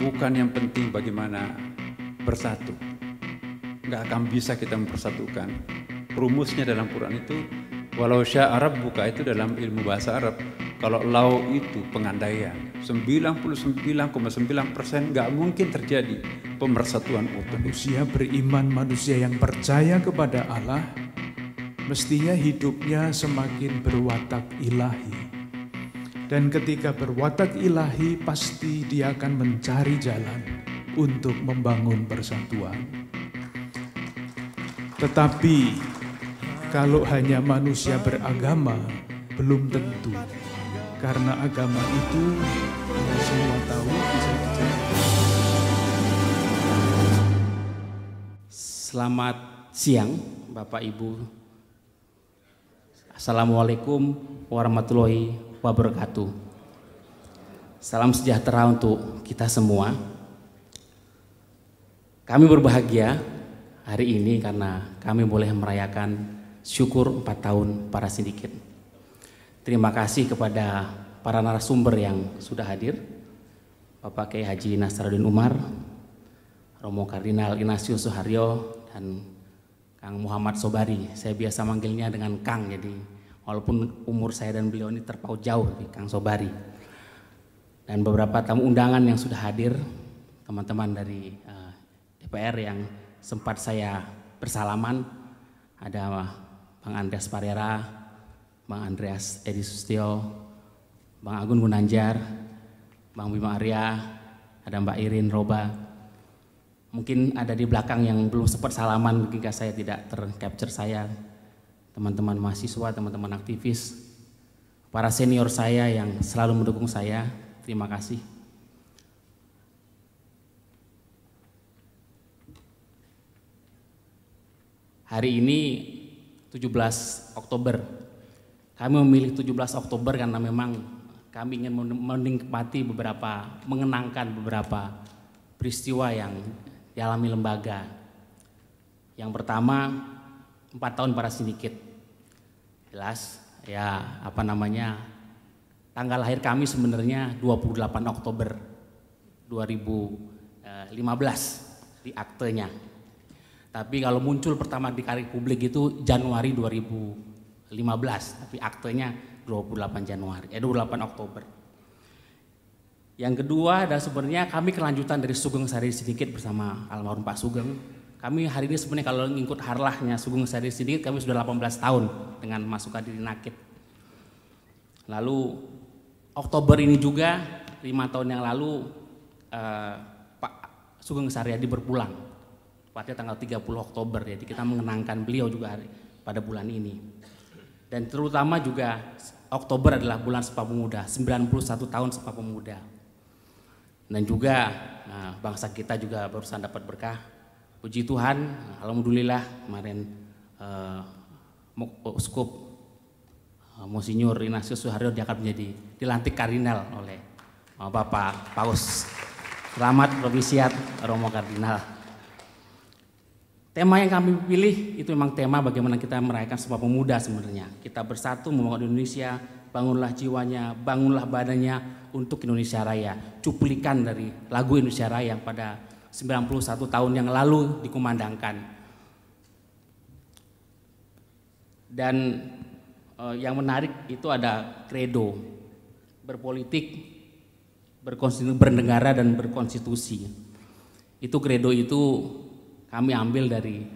bukan yang penting bagaimana bersatu. Nggak akan bisa kita mempersatukan. Rumusnya dalam Quran itu, walau syah Arab buka itu dalam ilmu bahasa Arab. Kalau lau itu pengandaian, 99,9 persen nggak mungkin terjadi pemersatuan utuh. Manusia beriman, manusia yang percaya kepada Allah, mestinya hidupnya semakin berwatak ilahi dan ketika berwatak ilahi, pasti dia akan mencari jalan untuk membangun persatuan. Tetapi kalau hanya manusia beragama, belum tentu. Karena agama itu kita semua tahu bisa Selamat siang Bapak Ibu. Assalamualaikum warahmatullahi wabarakatuh. Salam sejahtera untuk kita semua. Kami berbahagia hari ini karena kami boleh merayakan syukur 4 tahun para sindiket. Terima kasih kepada para narasumber yang sudah hadir. Bapak Kiai Haji Nasruddin Umar, Romo Kardinal Inasio Suharyo, dan Kang Muhammad Sobari. Saya biasa manggilnya dengan Kang, jadi Walaupun umur saya dan beliau ini terpaut jauh, di Kang Sobari. Dan beberapa tamu undangan yang sudah hadir, teman-teman dari eh, DPR yang sempat saya bersalaman, ada Bang Andreas Parera, Bang Andreas Edi Sustio, Bang Agun Gunanjar, Bang Bima Arya, ada Mbak Irin Roba. Mungkin ada di belakang yang belum sempat salaman, mungkin saya tidak tercapture saya teman-teman mahasiswa, teman-teman aktivis, para senior saya yang selalu mendukung saya. Terima kasih. Hari ini 17 Oktober. Kami memilih 17 Oktober karena memang kami ingin menikmati beberapa, mengenangkan beberapa peristiwa yang dialami lembaga. Yang pertama, empat tahun para sindiket jelas ya apa namanya tanggal lahir kami sebenarnya 28 Oktober 2015 di aktenya. Tapi kalau muncul pertama di karir publik itu Januari 2015, tapi aktenya 28 Januari, eh 28 Oktober. Yang kedua adalah sebenarnya kami kelanjutan dari Sugeng Sari sedikit bersama almarhum Pak Sugeng kami hari ini sebenarnya kalau ngikut harlahnya Sugeng Sari sedikit kami sudah 18 tahun dengan masuk diri Nakit. Lalu Oktober ini juga lima tahun yang lalu eh, Pak Sugeng Sariadi berpulang. Tepatnya tanggal 30 Oktober jadi kita mengenangkan beliau juga hari, pada bulan ini. Dan terutama juga Oktober adalah bulan Sepak Pemuda, 91 tahun Sepak Pemuda. Dan juga nah, bangsa kita juga barusan dapat berkah Puji Tuhan, alhamdulillah kemarin uh, eh, Uskup uh, eh, Monsinyur Ignatius Suharyo dia akan menjadi dilantik kardinal oleh uh, Bapak Paus. Selamat Provisiat Romo Kardinal. Tema yang kami pilih itu memang tema bagaimana kita merayakan semua pemuda sebenarnya. Kita bersatu membangun Indonesia, bangunlah jiwanya, bangunlah badannya untuk Indonesia Raya. Cuplikan dari lagu Indonesia Raya pada 91 tahun yang lalu dikumandangkan. Dan eh, yang menarik itu ada kredo, berpolitik, bernegara dan berkonstitusi. Itu kredo itu kami ambil dari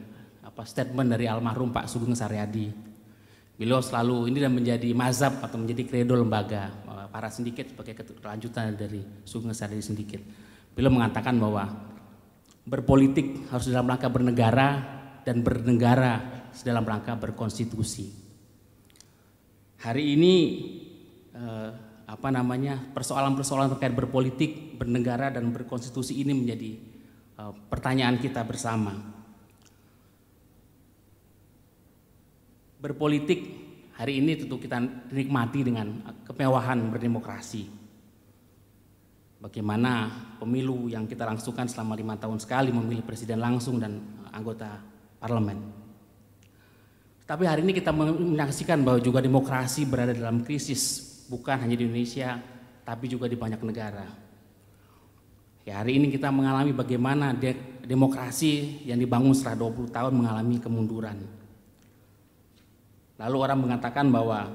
apa statement dari almarhum Pak Sugeng Saryadi Beliau selalu ini dan menjadi mazhab atau menjadi kredo lembaga eh, para sindiket sebagai kelanjutan dari Sugeng Saryadi Sindiket. Beliau mengatakan bahwa berpolitik harus dalam rangka bernegara dan bernegara dalam rangka berkonstitusi. Hari ini eh, apa namanya persoalan-persoalan terkait berpolitik, bernegara dan berkonstitusi ini menjadi eh, pertanyaan kita bersama. Berpolitik hari ini tentu kita nikmati dengan kemewahan berdemokrasi bagaimana pemilu yang kita langsungkan selama lima tahun sekali memilih presiden langsung dan eh, anggota parlemen. Tapi hari ini kita menyaksikan bahwa juga demokrasi berada dalam krisis, bukan hanya di Indonesia, tapi juga di banyak negara. Ya, hari ini kita mengalami bagaimana de demokrasi yang dibangun setelah 20 tahun mengalami kemunduran. Lalu orang mengatakan bahwa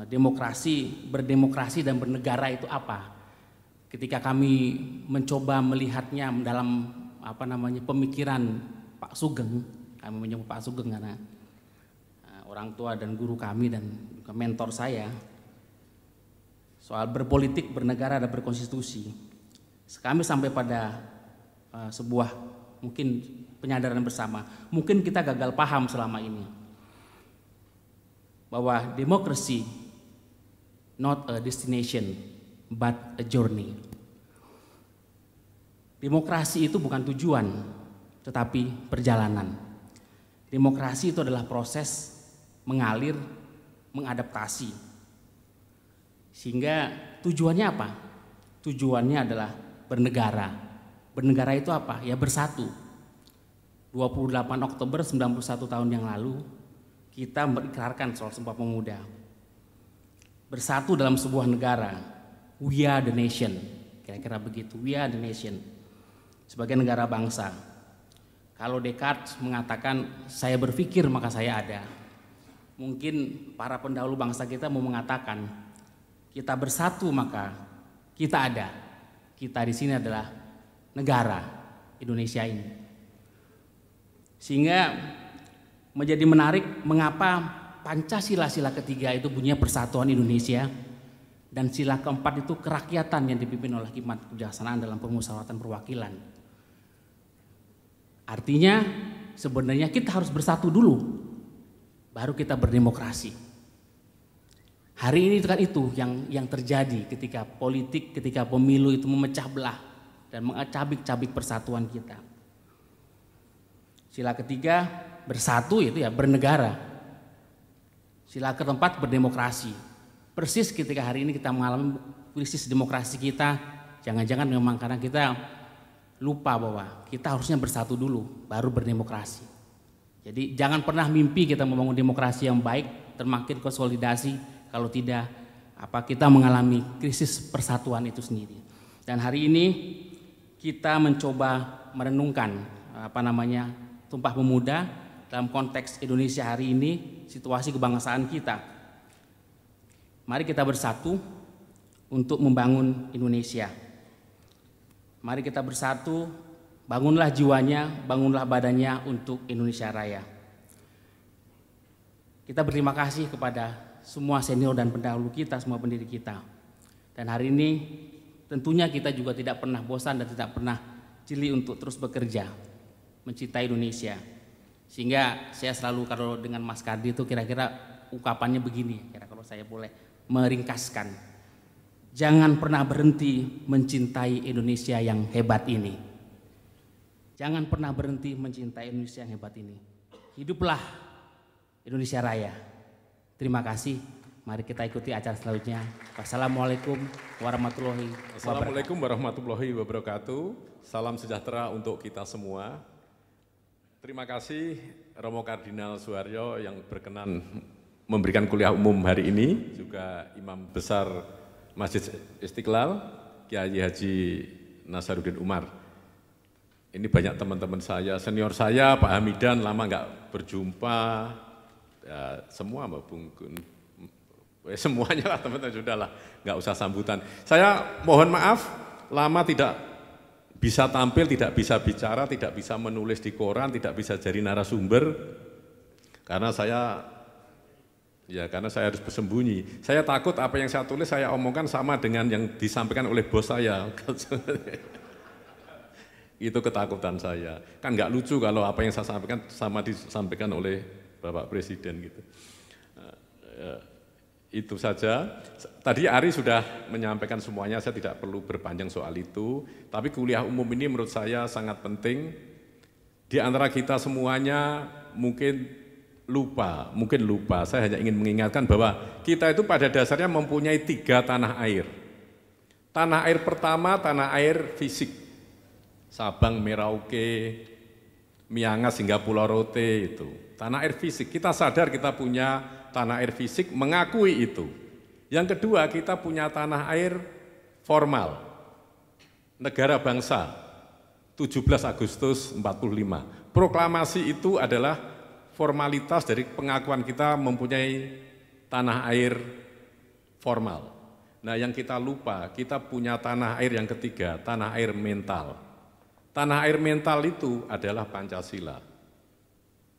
eh, demokrasi, berdemokrasi dan bernegara itu apa? ketika kami mencoba melihatnya dalam apa namanya pemikiran Pak Sugeng, kami menyebut Pak Sugeng karena eh, orang tua dan guru kami dan mentor saya soal berpolitik, bernegara dan berkonstitusi. Kami sampai pada eh, sebuah mungkin penyadaran bersama. Mungkin kita gagal paham selama ini bahwa demokrasi not a destination but a journey. Demokrasi itu bukan tujuan, tetapi perjalanan. Demokrasi itu adalah proses mengalir, mengadaptasi. Sehingga tujuannya apa? Tujuannya adalah bernegara. Bernegara itu apa? Ya bersatu. 28 Oktober 91 tahun yang lalu kita mengikrarkan soal Sumpah Pemuda. Bersatu dalam sebuah negara We are the nation. Kira-kira begitu. We are the nation. Sebagai negara bangsa. Kalau Descartes mengatakan saya berpikir maka saya ada. Mungkin para pendahulu bangsa kita mau mengatakan kita bersatu maka kita ada. Kita di sini adalah negara Indonesia ini. Sehingga menjadi menarik mengapa Pancasila sila ketiga itu punya persatuan Indonesia dan sila keempat itu kerakyatan yang dipimpin oleh hikmat kebijaksanaan dalam pemusyawaratan perwakilan. Artinya sebenarnya kita harus bersatu dulu baru kita berdemokrasi. Hari ini kan itu yang yang terjadi ketika politik, ketika pemilu itu memecah belah dan mengacabik-cabik persatuan kita. Sila ketiga bersatu itu ya bernegara. Sila keempat berdemokrasi persis ketika hari ini kita mengalami krisis demokrasi kita, jangan-jangan memang karena kita lupa bahwa kita harusnya bersatu dulu, baru berdemokrasi. Jadi jangan pernah mimpi kita membangun demokrasi yang baik, termakin konsolidasi, kalau tidak apa kita mengalami krisis persatuan itu sendiri. Dan hari ini kita mencoba merenungkan apa namanya tumpah pemuda dalam konteks Indonesia hari ini situasi kebangsaan kita Mari kita bersatu untuk membangun Indonesia. Mari kita bersatu, bangunlah jiwanya, bangunlah badannya untuk Indonesia Raya. Kita berterima kasih kepada semua senior dan pendahulu kita, semua pendiri kita. Dan hari ini tentunya kita juga tidak pernah bosan dan tidak pernah jeli untuk terus bekerja, mencintai Indonesia. Sehingga saya selalu kalau dengan Mas Kardi itu kira-kira ukapannya begini, kira kalau saya boleh meringkaskan, jangan pernah berhenti mencintai Indonesia yang hebat ini. Jangan pernah berhenti mencintai Indonesia yang hebat ini. Hiduplah Indonesia Raya. Terima kasih. Mari kita ikuti acara selanjutnya. Wassalamualaikum warahmatullahi wabarakatuh. Assalamualaikum warahmatullahi wabarakatuh. Salam sejahtera untuk kita semua. Terima kasih Romo Kardinal Suharyo yang berkenan memberikan kuliah umum hari ini, juga Imam Besar Masjid Istiqlal, Kiai Haji Nasaruddin Umar. Ini banyak teman-teman saya, senior saya, Pak Hamidan, lama nggak berjumpa, ya, semua Mbak Bung eh, semuanya lah teman-teman, sudah lah, nggak usah sambutan. Saya mohon maaf, lama tidak bisa tampil, tidak bisa bicara, tidak bisa menulis di koran, tidak bisa jadi narasumber, karena saya Ya karena saya harus bersembunyi. Saya takut apa yang saya tulis saya omongkan sama dengan yang disampaikan oleh bos saya. itu ketakutan saya. Kan nggak lucu kalau apa yang saya sampaikan sama disampaikan oleh Bapak Presiden gitu. Eh, eh, itu saja. Tadi Ari sudah menyampaikan semuanya, saya tidak perlu berpanjang soal itu. Tapi kuliah umum ini menurut saya sangat penting. Di antara kita semuanya mungkin lupa, mungkin lupa. Saya hanya ingin mengingatkan bahwa kita itu pada dasarnya mempunyai tiga tanah air. Tanah air pertama, tanah air fisik. Sabang, Merauke, Miangas hingga Pulau Rote itu. Tanah air fisik, kita sadar kita punya tanah air fisik, mengakui itu. Yang kedua, kita punya tanah air formal. Negara bangsa, 17 Agustus 45. Proklamasi itu adalah formalitas dari pengakuan kita mempunyai tanah air formal. Nah yang kita lupa, kita punya tanah air yang ketiga, tanah air mental. Tanah air mental itu adalah Pancasila.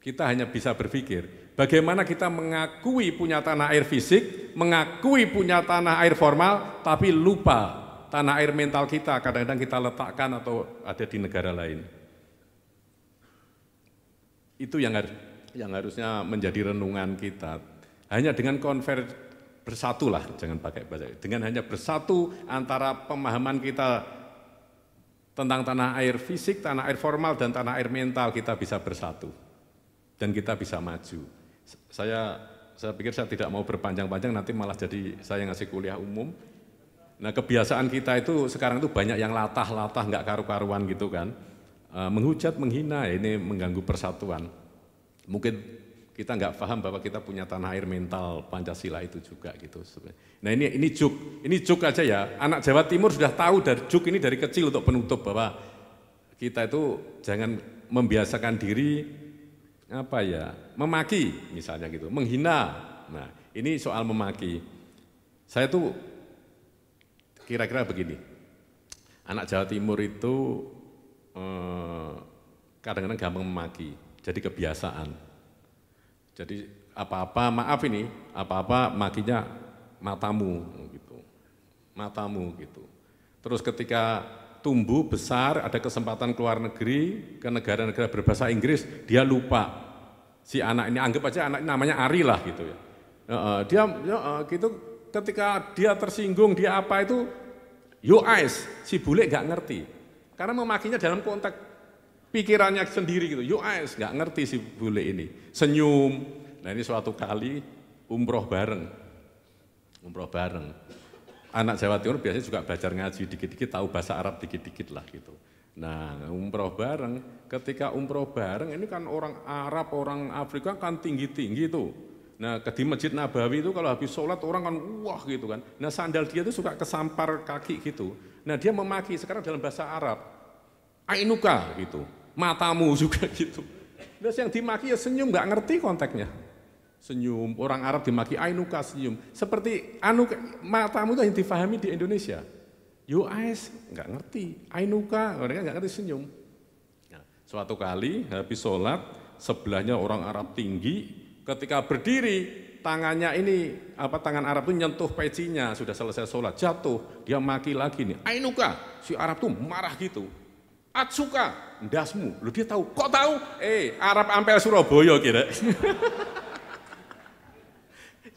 Kita hanya bisa berpikir, bagaimana kita mengakui punya tanah air fisik, mengakui punya tanah air formal, tapi lupa tanah air mental kita kadang-kadang kita letakkan atau ada di negara lain. Itu yang harus yang harusnya menjadi renungan kita. Hanya dengan konver bersatulah, jangan pakai bahasa dengan hanya bersatu antara pemahaman kita tentang tanah air fisik, tanah air formal, dan tanah air mental kita bisa bersatu dan kita bisa maju. Saya saya pikir saya tidak mau berpanjang-panjang nanti malah jadi saya ngasih kuliah umum. Nah kebiasaan kita itu sekarang itu banyak yang latah-latah nggak karu-karuan gitu kan, eh, menghujat, menghina ini mengganggu persatuan. Mungkin kita nggak paham bahwa kita punya tanah air mental Pancasila itu juga gitu Nah ini ini juk, ini juk aja ya. Anak Jawa Timur sudah tahu dari juk ini dari kecil untuk penutup bahwa kita itu jangan membiasakan diri apa ya memaki misalnya gitu, menghina. Nah ini soal memaki. Saya tuh kira-kira begini, anak Jawa Timur itu eh, kadang-kadang eh, gampang memaki jadi kebiasaan. Jadi apa-apa maaf ini, apa-apa makinya matamu gitu. Matamu gitu. Terus ketika tumbuh besar, ada kesempatan keluar negeri ke negara-negara berbahasa Inggris, dia lupa si anak ini anggap aja anak ini namanya Ari lah gitu ya. dia gitu ketika dia tersinggung dia apa itu you eyes si bule gak ngerti karena memakinya dalam konteks pikirannya sendiri gitu. US nggak ngerti si bule ini. Senyum. Nah ini suatu kali umroh bareng. Umroh bareng. Anak Jawa Timur biasanya juga belajar ngaji dikit-dikit, tahu bahasa Arab dikit-dikit lah gitu. Nah umroh bareng, ketika umroh bareng ini kan orang Arab, orang Afrika kan tinggi-tinggi itu. Nah ke di Masjid Nabawi itu kalau habis sholat orang kan wah gitu kan. Nah sandal dia itu suka kesampar kaki gitu. Nah dia memaki, sekarang dalam bahasa Arab, Ainuka gitu matamu juga gitu. Terus yang dimaki ya senyum, nggak ngerti konteksnya. Senyum, orang Arab dimaki ainuka senyum. Seperti anuka, matamu itu yang difahami di Indonesia. You eyes, nggak ngerti. Ainuka, mereka nggak ngerti senyum. Nah, suatu kali habis sholat, sebelahnya orang Arab tinggi, ketika berdiri tangannya ini apa tangan Arab itu nyentuh pecinya sudah selesai sholat jatuh dia maki lagi nih Ainuka si Arab tuh marah gitu Atsuka ndasmu. Lu dia tahu. Kok tahu? Eh, Arab Ampel Surabaya kira.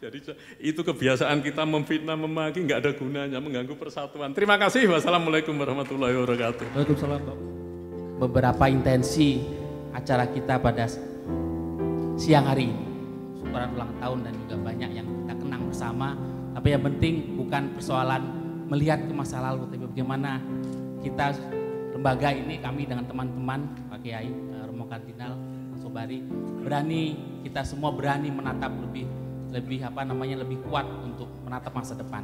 Jadi itu kebiasaan kita memfitnah, memaki, nggak ada gunanya, mengganggu persatuan. Terima kasih. Wassalamualaikum warahmatullahi wabarakatuh. Waalaikumsalam. Beberapa intensi acara kita pada siang hari ini. Syukuran ulang tahun dan juga banyak yang kita kenang bersama. Tapi yang penting bukan persoalan melihat ke masa lalu, tapi bagaimana kita lembaga ini kami dengan teman-teman Pak Kiai eh, Romo Kardinal Sobari berani kita semua berani menatap lebih lebih apa namanya lebih kuat untuk menatap masa depan.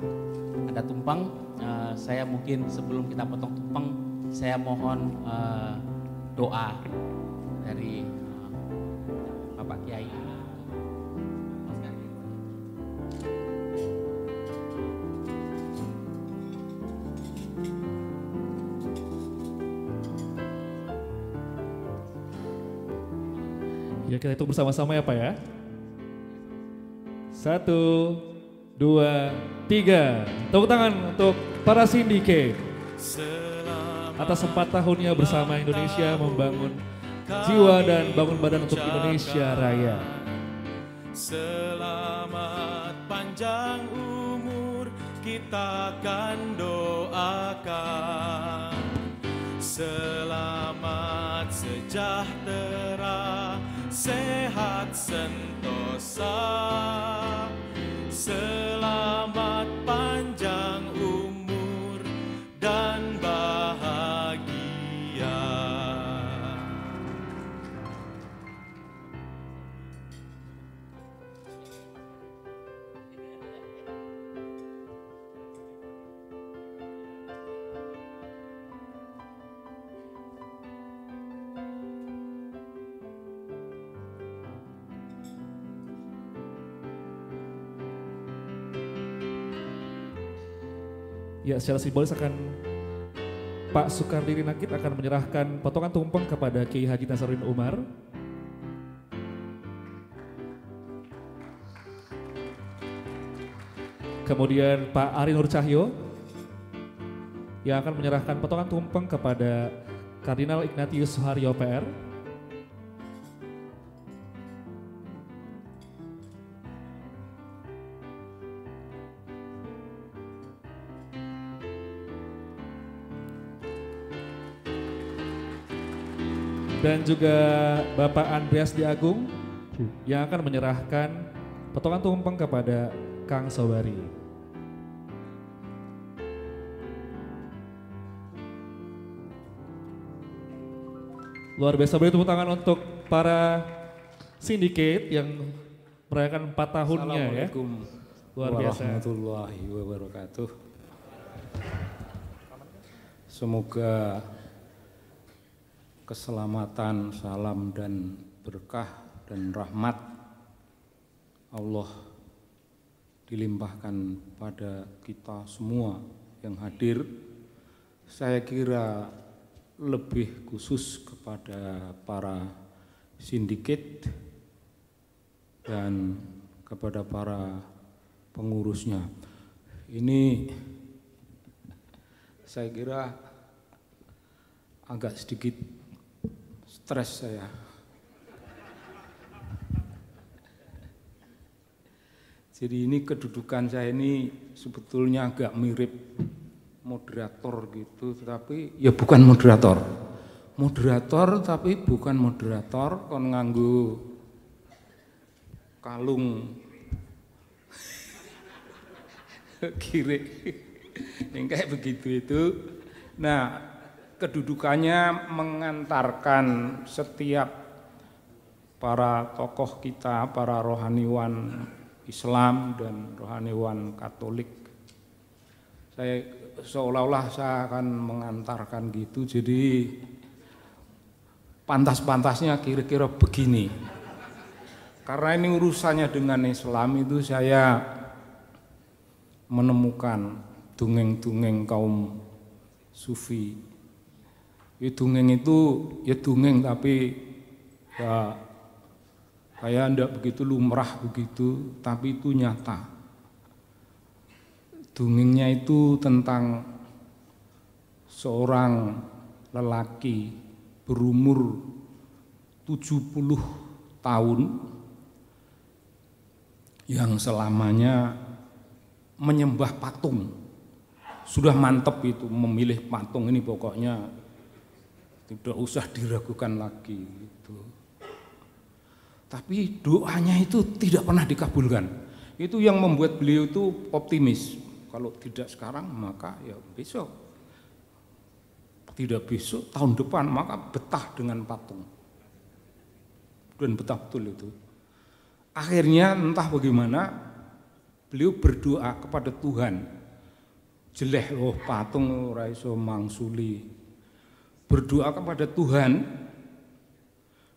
Ada tumpeng, eh, saya mungkin sebelum kita potong tumpeng saya mohon eh, doa dari pak Bapak Kiai. kita hitung bersama-sama ya Pak ya. Satu, dua, tiga. Tepuk tangan untuk para sindike. Atas empat tahunnya bersama Indonesia membangun jiwa dan bangun badan untuk Indonesia Raya. Selamat panjang umur kita akan doakan. Selamat sejahtera sehat sentosa selam secara simbolis akan Pak Sukardi Rinakit akan menyerahkan potongan tumpeng kepada Kiai Haji Nasaruddin Umar. Kemudian Pak Ari Nur Cahyo yang akan menyerahkan potongan tumpeng kepada Kardinal Ignatius Suharyo PR. dan juga Bapak Andreas Diagung hmm. yang akan menyerahkan potongan tumpeng kepada Kang Sobari. Luar biasa beri tepuk tangan untuk para sindiket yang merayakan 4 tahunnya ya. Luar biasa. Warahmatullahi wabarakatuh. Semoga keselamatan, salam dan berkah dan rahmat Allah dilimpahkan pada kita semua yang hadir. Saya kira lebih khusus kepada para sindiket dan kepada para pengurusnya. Ini saya kira agak sedikit Stres saya. Jadi ini kedudukan saya ini sebetulnya agak mirip moderator gitu, tapi ya bukan moderator. Moderator tapi bukan moderator, kon nganggu kalung kiri. Yang kayak begitu itu. Nah, kedudukannya mengantarkan setiap para tokoh kita, para rohaniwan Islam dan rohaniwan Katolik. Saya seolah-olah saya akan mengantarkan gitu, jadi pantas-pantasnya kira-kira begini. Karena ini urusannya dengan Islam itu saya menemukan dungeng-dungeng kaum sufi ya dongeng itu ya dongeng tapi ya saya tidak begitu lumrah begitu tapi itu nyata dongengnya itu tentang seorang lelaki berumur 70 tahun yang selamanya menyembah patung. Sudah mantep itu memilih patung ini pokoknya tidak usah diragukan lagi itu, Tapi doanya itu tidak pernah dikabulkan. Itu yang membuat beliau itu optimis. Kalau tidak sekarang maka ya besok. Tidak besok tahun depan maka betah dengan patung. Dan betah betul itu. Akhirnya entah bagaimana beliau berdoa kepada Tuhan. jelek loh patung Raiso mangsuli berdoa kepada Tuhan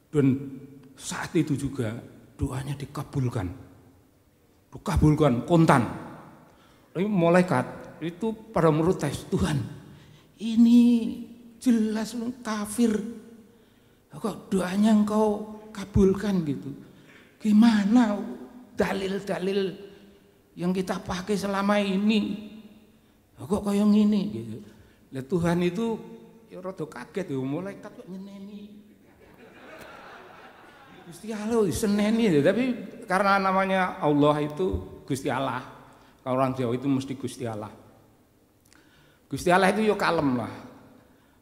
dan saat itu juga doanya dikabulkan. Dikabulkan kontan. Ini malaikat itu pada merutes Tuhan. Ini jelas kafir. Kok doanya engkau kabulkan gitu. Gimana dalil-dalil yang kita pakai selama ini? Kok kayak gini gitu. Lihat Tuhan itu ya rada kaget ya mulai kok nyeneni. Gusti Allah seneni ya. tapi karena namanya Allah itu Gusti Allah. Kalau orang Jawa itu mesti Gusti Allah. Gusti Allah itu yo ya kalem lah.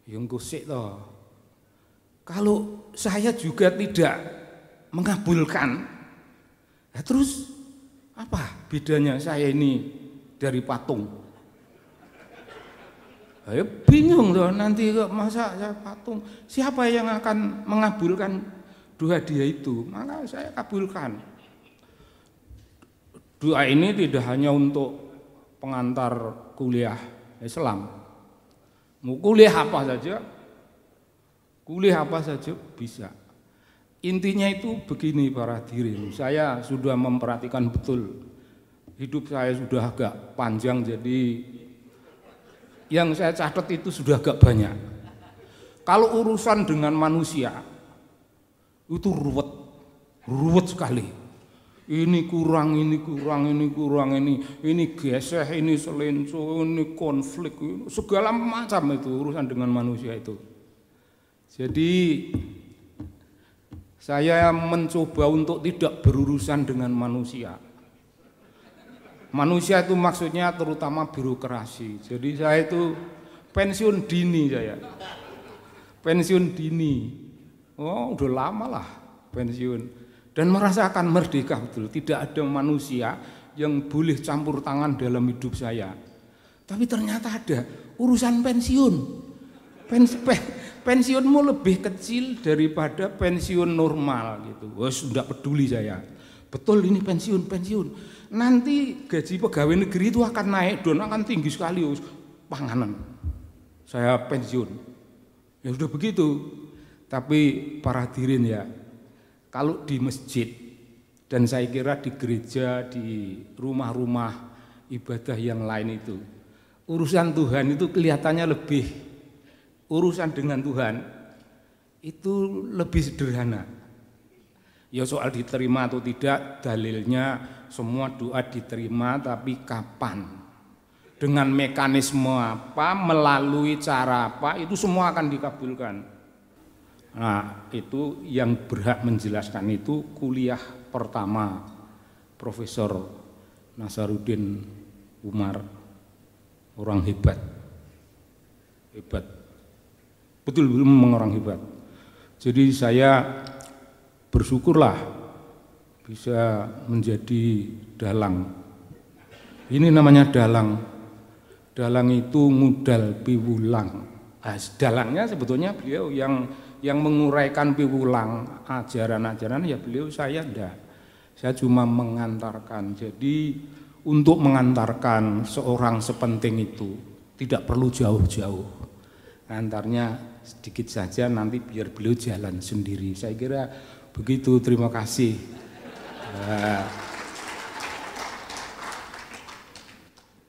Yo ya, ngusik toh. Kalau saya juga tidak mengabulkan, ya terus apa bedanya saya ini dari patung? Ayo bingung loh nanti kok masa saya patung siapa yang akan mengabulkan doa dia itu maka saya kabulkan doa ini tidak hanya untuk pengantar kuliah Islam mau kuliah apa saja kuliah apa saja bisa intinya itu begini para diri saya sudah memperhatikan betul hidup saya sudah agak panjang jadi yang saya catat itu sudah agak banyak. Kalau urusan dengan manusia itu ruwet, ruwet sekali. Ini kurang, ini kurang, ini kurang, ini ini geseh, ini selinco, ini konflik, ini, segala macam itu urusan dengan manusia itu. Jadi saya mencoba untuk tidak berurusan dengan manusia manusia itu maksudnya terutama birokrasi. Jadi saya itu pensiun dini saya. Pensiun dini. Oh, udah lama lah pensiun. Dan merasakan merdeka betul. Tidak ada manusia yang boleh campur tangan dalam hidup saya. Tapi ternyata ada urusan pensiun. Pens pen pensiunmu lebih kecil daripada pensiun normal gitu. Wes, oh, tidak peduli saya. Betul ini pensiun, pensiun nanti gaji pegawai negeri itu akan naik dan akan tinggi sekali us panganan saya pensiun ya sudah begitu tapi para dirin ya kalau di masjid dan saya kira di gereja di rumah-rumah ibadah yang lain itu urusan Tuhan itu kelihatannya lebih urusan dengan Tuhan itu lebih sederhana Ya soal diterima atau tidak, dalilnya semua doa diterima tapi kapan? Dengan mekanisme apa, melalui cara apa, itu semua akan dikabulkan. Nah, itu yang berhak menjelaskan itu kuliah pertama Profesor Nasaruddin Umar orang hebat hebat betul belum orang hebat jadi saya bersyukurlah bisa menjadi dalang. Ini namanya dalang. Dalang itu mudal piwulang. Nah, dalangnya sebetulnya beliau yang yang menguraikan piwulang ajaran-ajaran ya beliau saya enggak. Saya cuma mengantarkan. Jadi untuk mengantarkan seorang sepenting itu tidak perlu jauh-jauh. Antarnya sedikit saja nanti biar beliau jalan sendiri. Saya kira Begitu, terima kasih. Nah.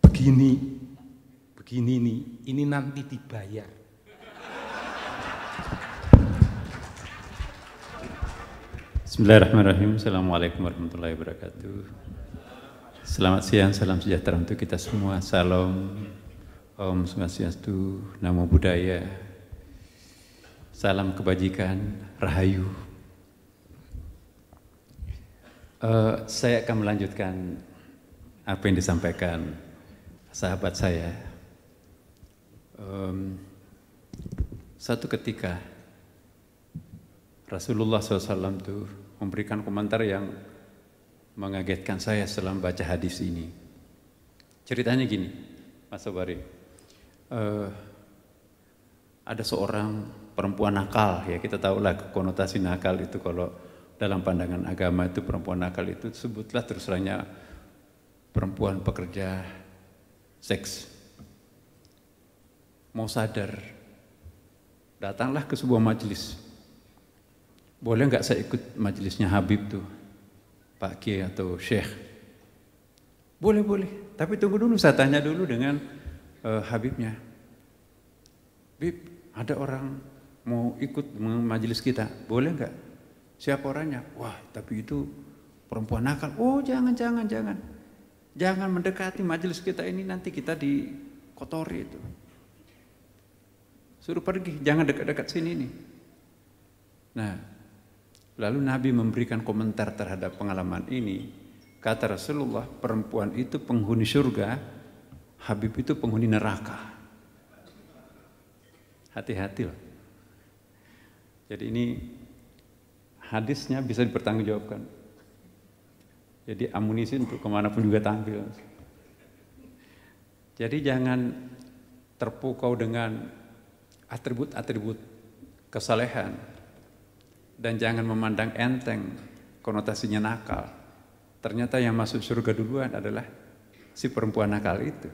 Begini, begini nih, ini nanti dibayar. Bismillahirrahmanirrahim. Assalamualaikum warahmatullahi wabarakatuh. Selamat siang, salam sejahtera untuk kita semua. Salam Om Swastiastu, Namo Buddhaya. Salam kebajikan, Rahayu. Uh, saya akan melanjutkan apa yang disampaikan sahabat saya. Um, satu ketika Rasulullah SAW itu memberikan komentar yang mengagetkan saya setelah baca hadis ini. Ceritanya gini, Mas Sobari. Uh, ada seorang perempuan nakal, ya kita tahulah konotasi nakal itu kalau dalam pandangan agama itu perempuan nakal itu sebutlah terserahnya perempuan pekerja seks. Mau sadar, datanglah ke sebuah majelis. Boleh nggak saya ikut majelisnya Habib tuh, Pak Kiai atau Syekh? Boleh, boleh. Tapi tunggu dulu, saya tanya dulu dengan uh, Habibnya. Bib, ada orang mau ikut majelis kita, boleh nggak? Siapa orangnya? Wah, tapi itu perempuan nakal. Oh, jangan, jangan, jangan. Jangan mendekati majelis kita ini nanti kita dikotori itu. Suruh pergi, jangan dekat-dekat sini nih. Nah, lalu Nabi memberikan komentar terhadap pengalaman ini. Kata Rasulullah, perempuan itu penghuni surga, Habib itu penghuni neraka. Hati-hati loh. Jadi ini hadisnya bisa dipertanggungjawabkan. Jadi amunisi untuk kemanapun juga tampil. Jadi jangan terpukau dengan atribut-atribut kesalehan dan jangan memandang enteng konotasinya nakal. Ternyata yang masuk surga duluan adalah si perempuan nakal itu.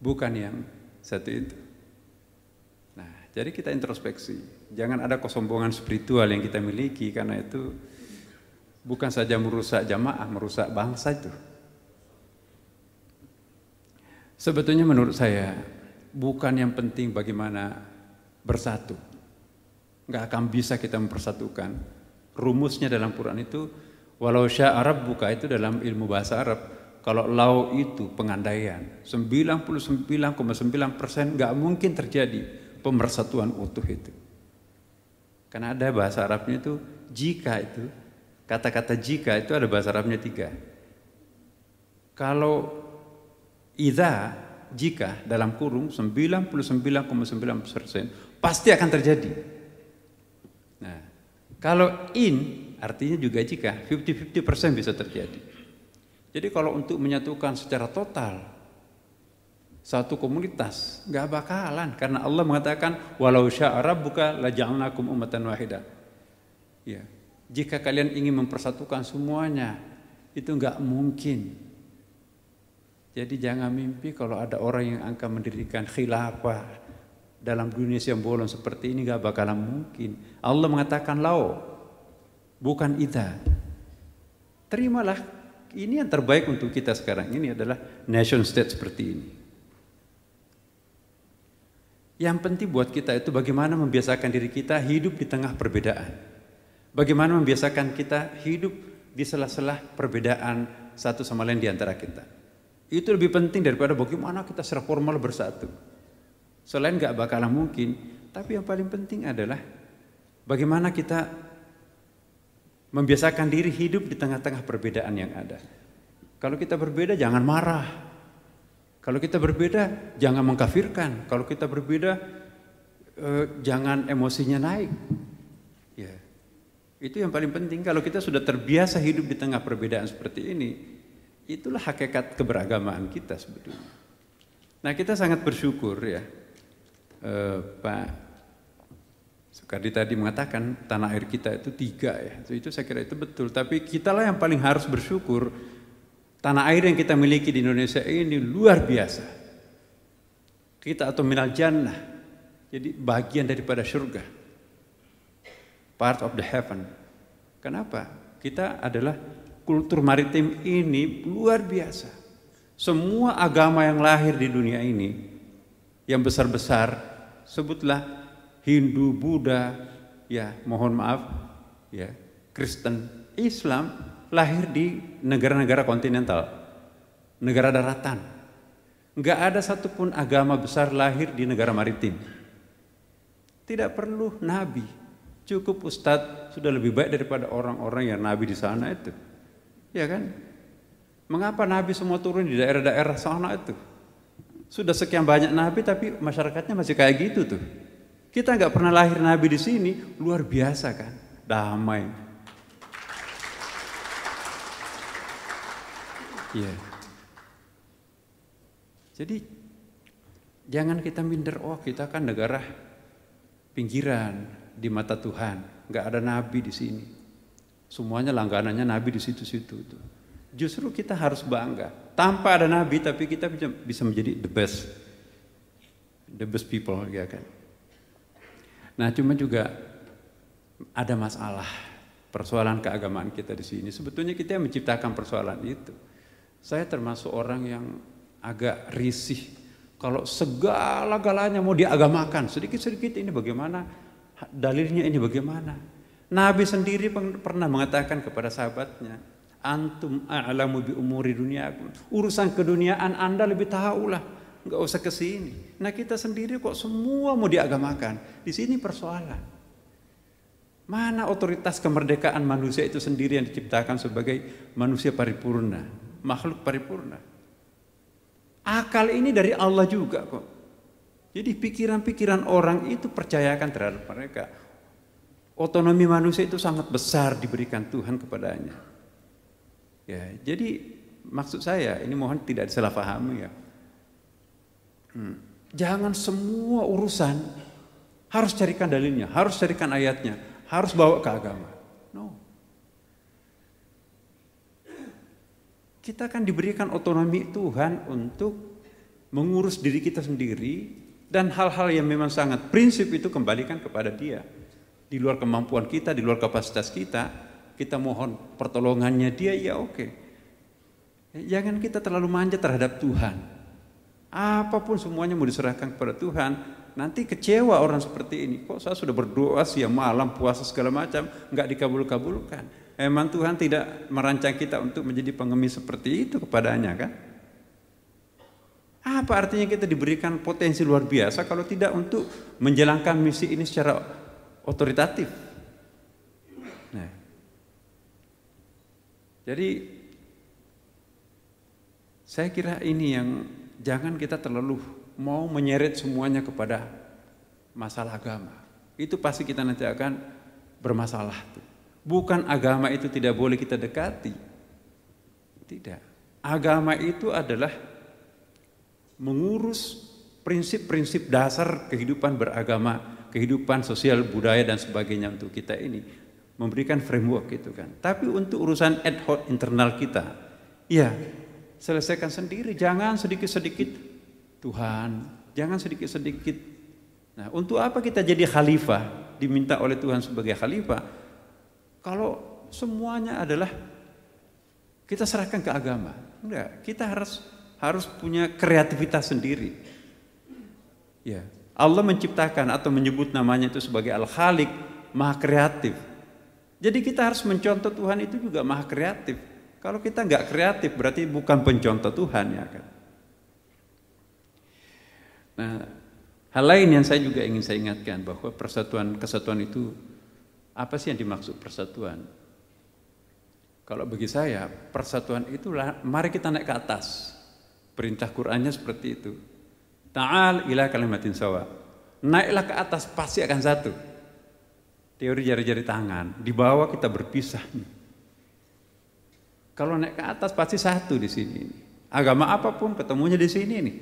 Bukan yang satu itu. Jadi kita introspeksi, jangan ada kesombongan spiritual yang kita miliki karena itu bukan saja merusak jamaah, merusak bangsa itu. Sebetulnya menurut saya bukan yang penting bagaimana bersatu. Nggak akan bisa kita mempersatukan. Rumusnya dalam Quran itu walau sya Arab buka itu dalam ilmu bahasa Arab. Kalau lau itu pengandaian, 99,9 persen mungkin terjadi pemersatuan utuh itu. Karena ada bahasa Arabnya itu jika itu, kata-kata jika itu ada bahasa Arabnya tiga. Kalau ida jika dalam kurung 99,9% pasti akan terjadi. Nah, kalau in artinya juga jika 50-50% bisa terjadi. Jadi kalau untuk menyatukan secara total satu komunitas nggak bakalan karena Allah mengatakan walau syarab buka laja'alnakum umatan wahida ya jika kalian ingin mempersatukan semuanya itu nggak mungkin jadi jangan mimpi kalau ada orang yang angka mendirikan khilafah dalam dunia yang bolong seperti ini nggak bakalan mungkin Allah mengatakan lao bukan ida terimalah ini yang terbaik untuk kita sekarang ini adalah nation state seperti ini yang penting buat kita itu bagaimana membiasakan diri kita hidup di tengah perbedaan. Bagaimana membiasakan kita hidup di sela-sela perbedaan satu sama lain di antara kita. Itu lebih penting daripada bagaimana kita secara formal bersatu. Selain gak bakalan mungkin, tapi yang paling penting adalah bagaimana kita membiasakan diri hidup di tengah-tengah perbedaan yang ada. Kalau kita berbeda jangan marah, kalau kita berbeda, jangan mengkafirkan. Kalau kita berbeda, eh, jangan emosinya naik. Ya. Itu yang paling penting. Kalau kita sudah terbiasa hidup di tengah perbedaan seperti ini, itulah hakikat keberagamaan kita sebetulnya. Nah kita sangat bersyukur ya, eh, Pak Sukardi tadi mengatakan tanah air kita itu tiga ya. Itu, itu saya kira itu betul. Tapi kitalah yang paling harus bersyukur Tanah air yang kita miliki di Indonesia ini luar biasa. Kita atau minal jannah. Jadi bagian daripada surga. Part of the heaven. Kenapa? Kita adalah kultur maritim ini luar biasa. Semua agama yang lahir di dunia ini, yang besar-besar, sebutlah Hindu, Buddha, ya mohon maaf, ya Kristen, Islam, lahir di negara-negara kontinental, negara daratan. Nggak ada satupun agama besar lahir di negara maritim. Tidak perlu nabi, cukup ustadz sudah lebih baik daripada orang-orang yang nabi di sana itu. Ya kan? Mengapa nabi semua turun di daerah-daerah sana itu? Sudah sekian banyak nabi tapi masyarakatnya masih kayak gitu tuh. Kita nggak pernah lahir nabi di sini, luar biasa kan? Damai, Iya. Jadi jangan kita minder, oh kita kan negara pinggiran di mata Tuhan, nggak ada nabi di sini. Semuanya langganannya nabi di situ-situ itu. Justru kita harus bangga. Tanpa ada nabi tapi kita bisa menjadi the best. The best people ya kan. Nah, cuma juga ada masalah persoalan keagamaan kita di sini. Sebetulnya kita yang menciptakan persoalan itu. Saya termasuk orang yang agak risih. Kalau segala-galanya mau diagamakan, sedikit-sedikit ini bagaimana, dalilnya ini bagaimana. Nabi sendiri pernah mengatakan kepada sahabatnya, antum a'lamu bi umuri duniakum. Urusan keduniaan Anda lebih tahulah, nggak usah kesini. Nah kita sendiri kok semua mau diagamakan. Di sini persoalan. Mana otoritas kemerdekaan manusia itu sendiri yang diciptakan sebagai manusia paripurna? makhluk paripurna. Akal ini dari Allah juga kok. Jadi pikiran-pikiran orang itu percayakan terhadap mereka. Otonomi manusia itu sangat besar diberikan Tuhan kepadanya. Ya, jadi maksud saya ini mohon tidak disalahpahami ya. Hmm. Jangan semua urusan harus carikan dalilnya, harus carikan ayatnya, harus bawa ke agama. Kita akan diberikan otonomi Tuhan untuk mengurus diri kita sendiri dan hal-hal yang memang sangat prinsip itu kembalikan kepada Dia. Di luar kemampuan kita, di luar kapasitas kita, kita mohon pertolongannya Dia, ya oke. Jangan kita terlalu manja terhadap Tuhan. Apapun semuanya mau diserahkan kepada Tuhan, nanti kecewa orang seperti ini. Kok saya sudah berdoa siang malam, puasa segala macam, nggak dikabul-kabulkan. Emang Tuhan tidak merancang kita untuk menjadi pengemis seperti itu kepadanya kan? Apa artinya kita diberikan potensi luar biasa kalau tidak untuk menjalankan misi ini secara otoritatif? Nah. Jadi saya kira ini yang jangan kita terlalu mau menyeret semuanya kepada masalah agama. Itu pasti kita nanti akan bermasalah tuh. Bukan agama itu tidak boleh kita dekati. Tidak. Agama itu adalah mengurus prinsip-prinsip dasar kehidupan beragama, kehidupan sosial, budaya dan sebagainya untuk kita ini memberikan framework gitu kan. Tapi untuk urusan ad hoc internal kita, ya selesaikan sendiri, jangan sedikit-sedikit Tuhan, jangan sedikit-sedikit. Nah, untuk apa kita jadi khalifah, diminta oleh Tuhan sebagai khalifah? Kalau semuanya adalah kita serahkan ke agama. Enggak, kita harus harus punya kreativitas sendiri. Ya, Allah menciptakan atau menyebut namanya itu sebagai Al-Khalik, Maha Kreatif. Jadi kita harus mencontoh Tuhan itu juga Maha Kreatif. Kalau kita enggak kreatif berarti bukan pencontoh Tuhan ya kan. Nah, hal lain yang saya juga ingin saya ingatkan bahwa persatuan kesatuan itu apa sih yang dimaksud persatuan? Kalau bagi saya, persatuan itulah mari kita naik ke atas. Perintah Qur'annya seperti itu. Ta'al ila kalimatin sawa. Naiklah ke atas pasti akan satu. Teori jari-jari tangan, di bawah kita berpisah. Kalau naik ke atas pasti satu di sini. Agama apapun ketemunya di sini nih.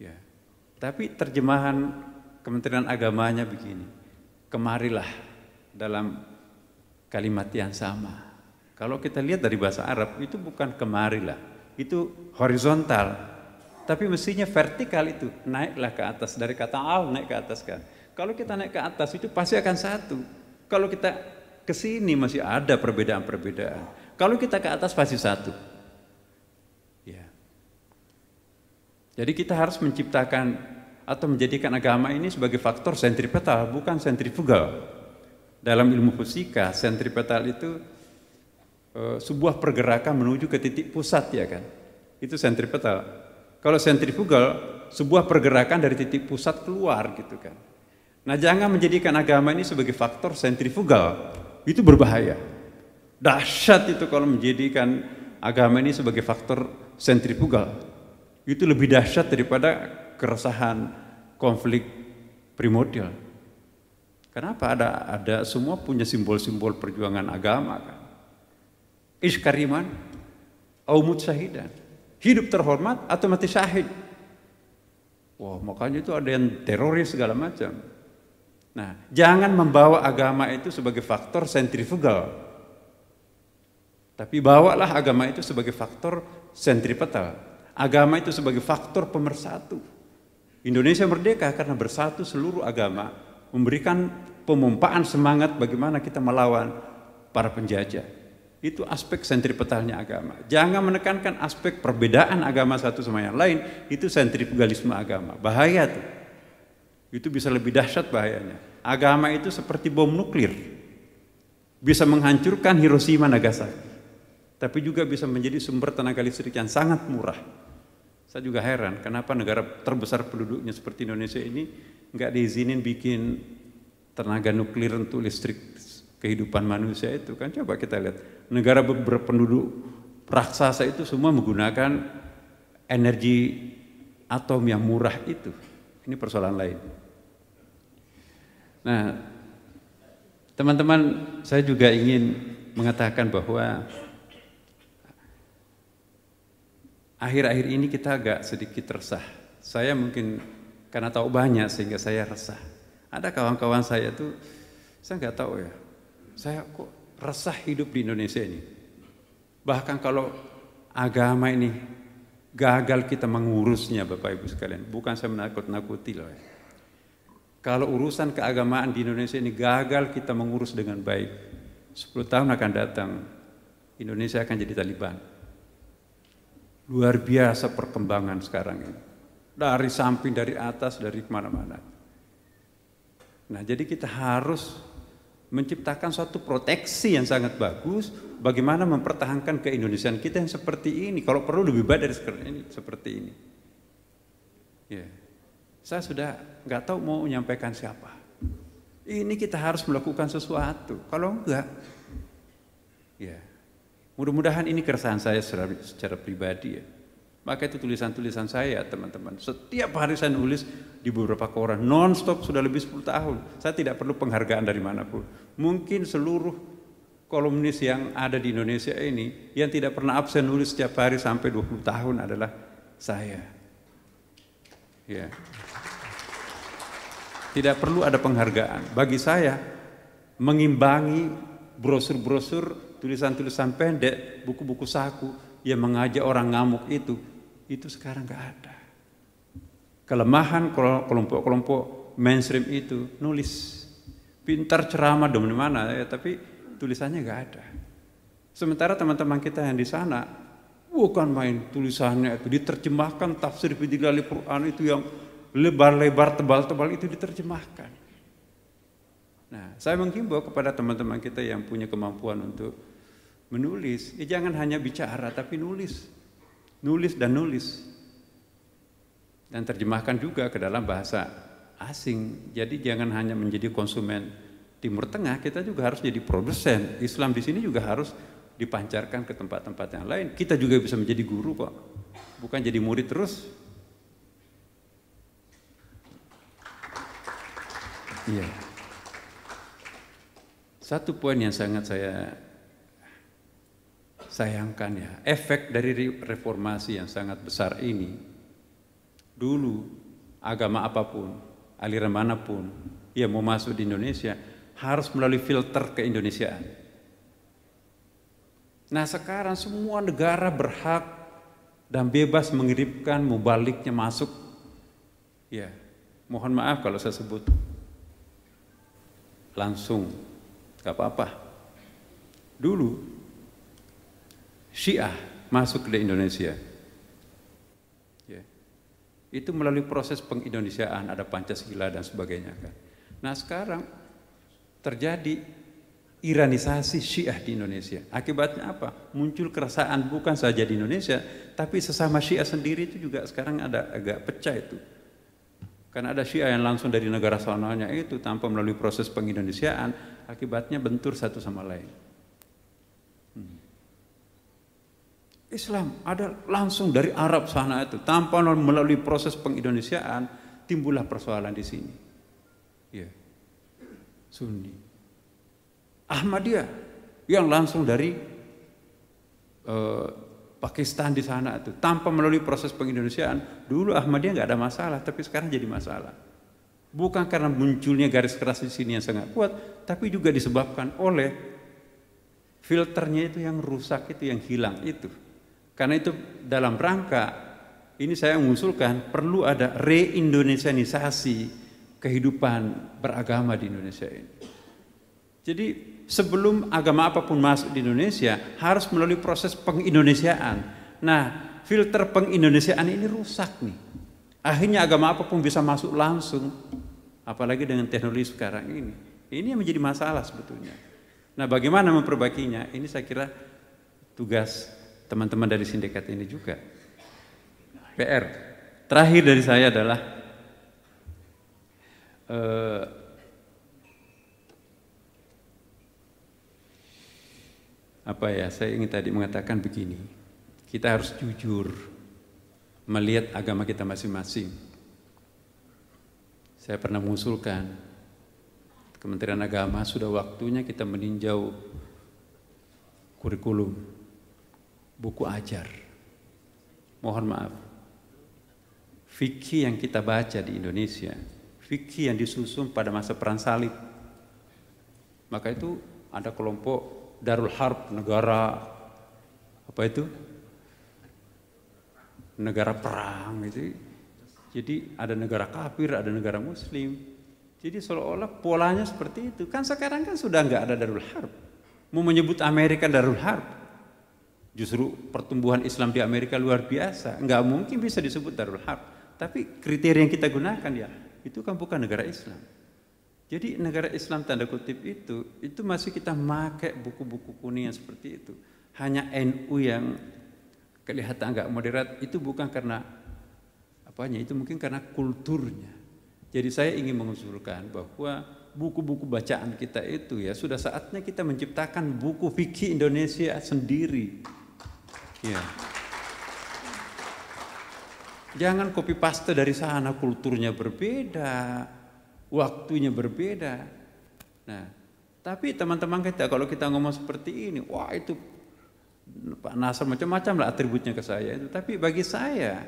Ya. Tapi terjemahan Kementerian Agamanya begini kemarilah dalam kalimat yang sama. Kalau kita lihat dari bahasa Arab itu bukan kemarilah, itu horizontal. Tapi mestinya vertikal itu, naiklah ke atas dari kata al naik ke atas kan. Kalau kita naik ke atas itu pasti akan satu. Kalau kita ke sini masih ada perbedaan-perbedaan. Kalau kita ke atas pasti satu. Ya. Jadi kita harus menciptakan atau menjadikan agama ini sebagai faktor sentripetal bukan sentrifugal. Dalam ilmu fisika sentripetal itu e, sebuah pergerakan menuju ke titik pusat ya kan. Itu sentripetal. Kalau sentrifugal sebuah pergerakan dari titik pusat keluar gitu kan. Nah, jangan menjadikan agama ini sebagai faktor sentrifugal. Itu berbahaya. Dahsyat itu kalau menjadikan agama ini sebagai faktor sentrifugal. Itu lebih dahsyat daripada keresahan, konflik primordial. Kenapa ada ada semua punya simbol-simbol perjuangan agama kan? Iskariman, aumut syahidan. Hidup terhormat atau mati syahid. Wah, makanya itu ada yang teroris segala macam. Nah, jangan membawa agama itu sebagai faktor sentrifugal. Tapi bawalah agama itu sebagai faktor sentripetal. Agama itu sebagai faktor pemersatu. Indonesia merdeka karena bersatu seluruh agama memberikan pemompaan semangat bagaimana kita melawan para penjajah. Itu aspek sentripetalnya agama. Jangan menekankan aspek perbedaan agama satu sama yang lain, itu sentripugalisme agama. Bahaya tuh. Itu bisa lebih dahsyat bahayanya. Agama itu seperti bom nuklir. Bisa menghancurkan Hiroshima Nagasaki. Tapi juga bisa menjadi sumber tenaga listrik yang sangat murah saya juga heran kenapa negara terbesar penduduknya seperti Indonesia ini nggak diizinin bikin tenaga nuklir untuk listrik kehidupan manusia itu kan coba kita lihat negara berpenduduk raksasa itu semua menggunakan energi atom yang murah itu ini persoalan lain nah teman-teman saya juga ingin mengatakan bahwa akhir-akhir ini kita agak sedikit resah. Saya mungkin karena tahu banyak sehingga saya resah. Ada kawan-kawan saya tuh, saya nggak tahu ya, saya kok resah hidup di Indonesia ini. Bahkan kalau agama ini gagal kita mengurusnya Bapak Ibu sekalian. Bukan saya menakut-nakuti loh ya. Kalau urusan keagamaan di Indonesia ini gagal kita mengurus dengan baik. 10 tahun akan datang, Indonesia akan jadi Taliban. Luar biasa perkembangan sekarang ini. Dari samping, dari atas, dari kemana-mana. Nah jadi kita harus menciptakan suatu proteksi yang sangat bagus bagaimana mempertahankan keindonesiaan kita yang seperti ini kalau perlu lebih baik dari sekarang ini seperti ini ya saya sudah nggak tahu mau menyampaikan siapa ini kita harus melakukan sesuatu kalau enggak ya Mudah-mudahan ini keresahan saya secara, secara pribadi ya. Maka itu tulisan-tulisan saya teman-teman. Setiap hari saya nulis di beberapa koran non-stop sudah lebih 10 tahun. Saya tidak perlu penghargaan dari manapun. Mungkin seluruh kolumnis yang ada di Indonesia ini yang tidak pernah absen nulis setiap hari sampai 20 tahun adalah saya. Ya. Tidak perlu ada penghargaan. Bagi saya mengimbangi brosur-brosur tulisan-tulisan pendek, buku-buku saku yang mengajak orang ngamuk itu, itu sekarang nggak ada. Kelemahan kelompok-kelompok mainstream itu nulis pintar ceramah dong di mana ya, tapi tulisannya nggak ada. Sementara teman-teman kita yang di sana bukan main tulisannya itu diterjemahkan tafsir bidilal Quran itu yang lebar-lebar tebal-tebal itu diterjemahkan. Nah, saya menghimbau kepada teman-teman kita yang punya kemampuan untuk menulis. Ya jangan hanya bicara tapi nulis. Nulis dan nulis. Dan terjemahkan juga ke dalam bahasa asing. Jadi jangan hanya menjadi konsumen Timur Tengah, kita juga harus jadi produsen. Islam di sini juga harus dipancarkan ke tempat-tempat yang lain. Kita juga bisa menjadi guru kok. Bukan jadi murid terus. Iya. Satu poin yang sangat saya Sayangkan ya, efek dari reformasi yang sangat besar ini, dulu agama apapun, aliran manapun, yang mau masuk di Indonesia, harus melalui filter keindonesiaan. Nah sekarang semua negara berhak dan bebas mengirimkan mubaliknya masuk. Ya, mohon maaf kalau saya sebut langsung, gak apa-apa. Dulu Syiah masuk ke Indonesia. Ya. Itu melalui proses pengindonesiaan, ada Pancasila dan sebagainya. Kan. Nah sekarang terjadi iranisasi syiah di Indonesia. Akibatnya apa? Muncul keresahan bukan saja di Indonesia, tapi sesama syiah sendiri itu juga sekarang ada agak pecah itu. Karena ada syiah yang langsung dari negara sananya itu tanpa melalui proses pengindonesiaan, akibatnya bentur satu sama lain. Islam ada langsung dari Arab sana itu tanpa melalui proses pengindonesiaan timbullah persoalan di sini ya Sunni Ahmadiyah yang langsung dari eh, Pakistan di sana itu tanpa melalui proses pengindonesiaan dulu Ahmadiyah nggak ada masalah tapi sekarang jadi masalah bukan karena munculnya garis keras di sini yang sangat kuat tapi juga disebabkan oleh filternya itu yang rusak itu yang hilang itu karena itu dalam rangka ini saya mengusulkan perlu ada re kehidupan beragama di Indonesia ini. Jadi sebelum agama apapun masuk di Indonesia harus melalui proses pengindonesiaan. Nah, filter pengindonesiaan ini rusak nih. Akhirnya agama apapun bisa masuk langsung, apalagi dengan teknologi sekarang ini. Ini yang menjadi masalah sebetulnya. Nah, bagaimana memperbaikinya? Ini saya kira tugas teman-teman dari sindikat ini juga. PR. Terakhir dari saya adalah uh, apa ya? Saya ingin tadi mengatakan begini. Kita harus jujur melihat agama kita masing-masing. Saya pernah mengusulkan Kementerian Agama sudah waktunya kita meninjau kurikulum buku ajar. Mohon maaf. Fikih yang kita baca di Indonesia, fikih yang disusun pada masa perang salib. Maka itu ada kelompok Darul Harb negara apa itu? Negara perang itu, Jadi ada negara kafir, ada negara muslim. Jadi seolah-olah polanya seperti itu. Kan sekarang kan sudah nggak ada Darul Harb. Mau menyebut Amerika Darul Harb, Justru pertumbuhan Islam di Amerika luar biasa, nggak mungkin bisa disebut Darul Harb. Tapi kriteria yang kita gunakan ya, itu kan bukan negara Islam. Jadi negara Islam tanda kutip itu, itu masih kita pakai buku-buku kuning yang seperti itu. Hanya NU yang kelihatan nggak moderat itu bukan karena apanya, itu mungkin karena kulturnya. Jadi saya ingin mengusulkan bahwa buku-buku bacaan kita itu ya sudah saatnya kita menciptakan buku fikih Indonesia sendiri. Ya. Jangan copy paste dari sana, kulturnya berbeda, waktunya berbeda. Nah, tapi teman-teman kita kalau kita ngomong seperti ini, wah itu Pak Nasr macam-macam lah atributnya ke saya itu. Tapi bagi saya,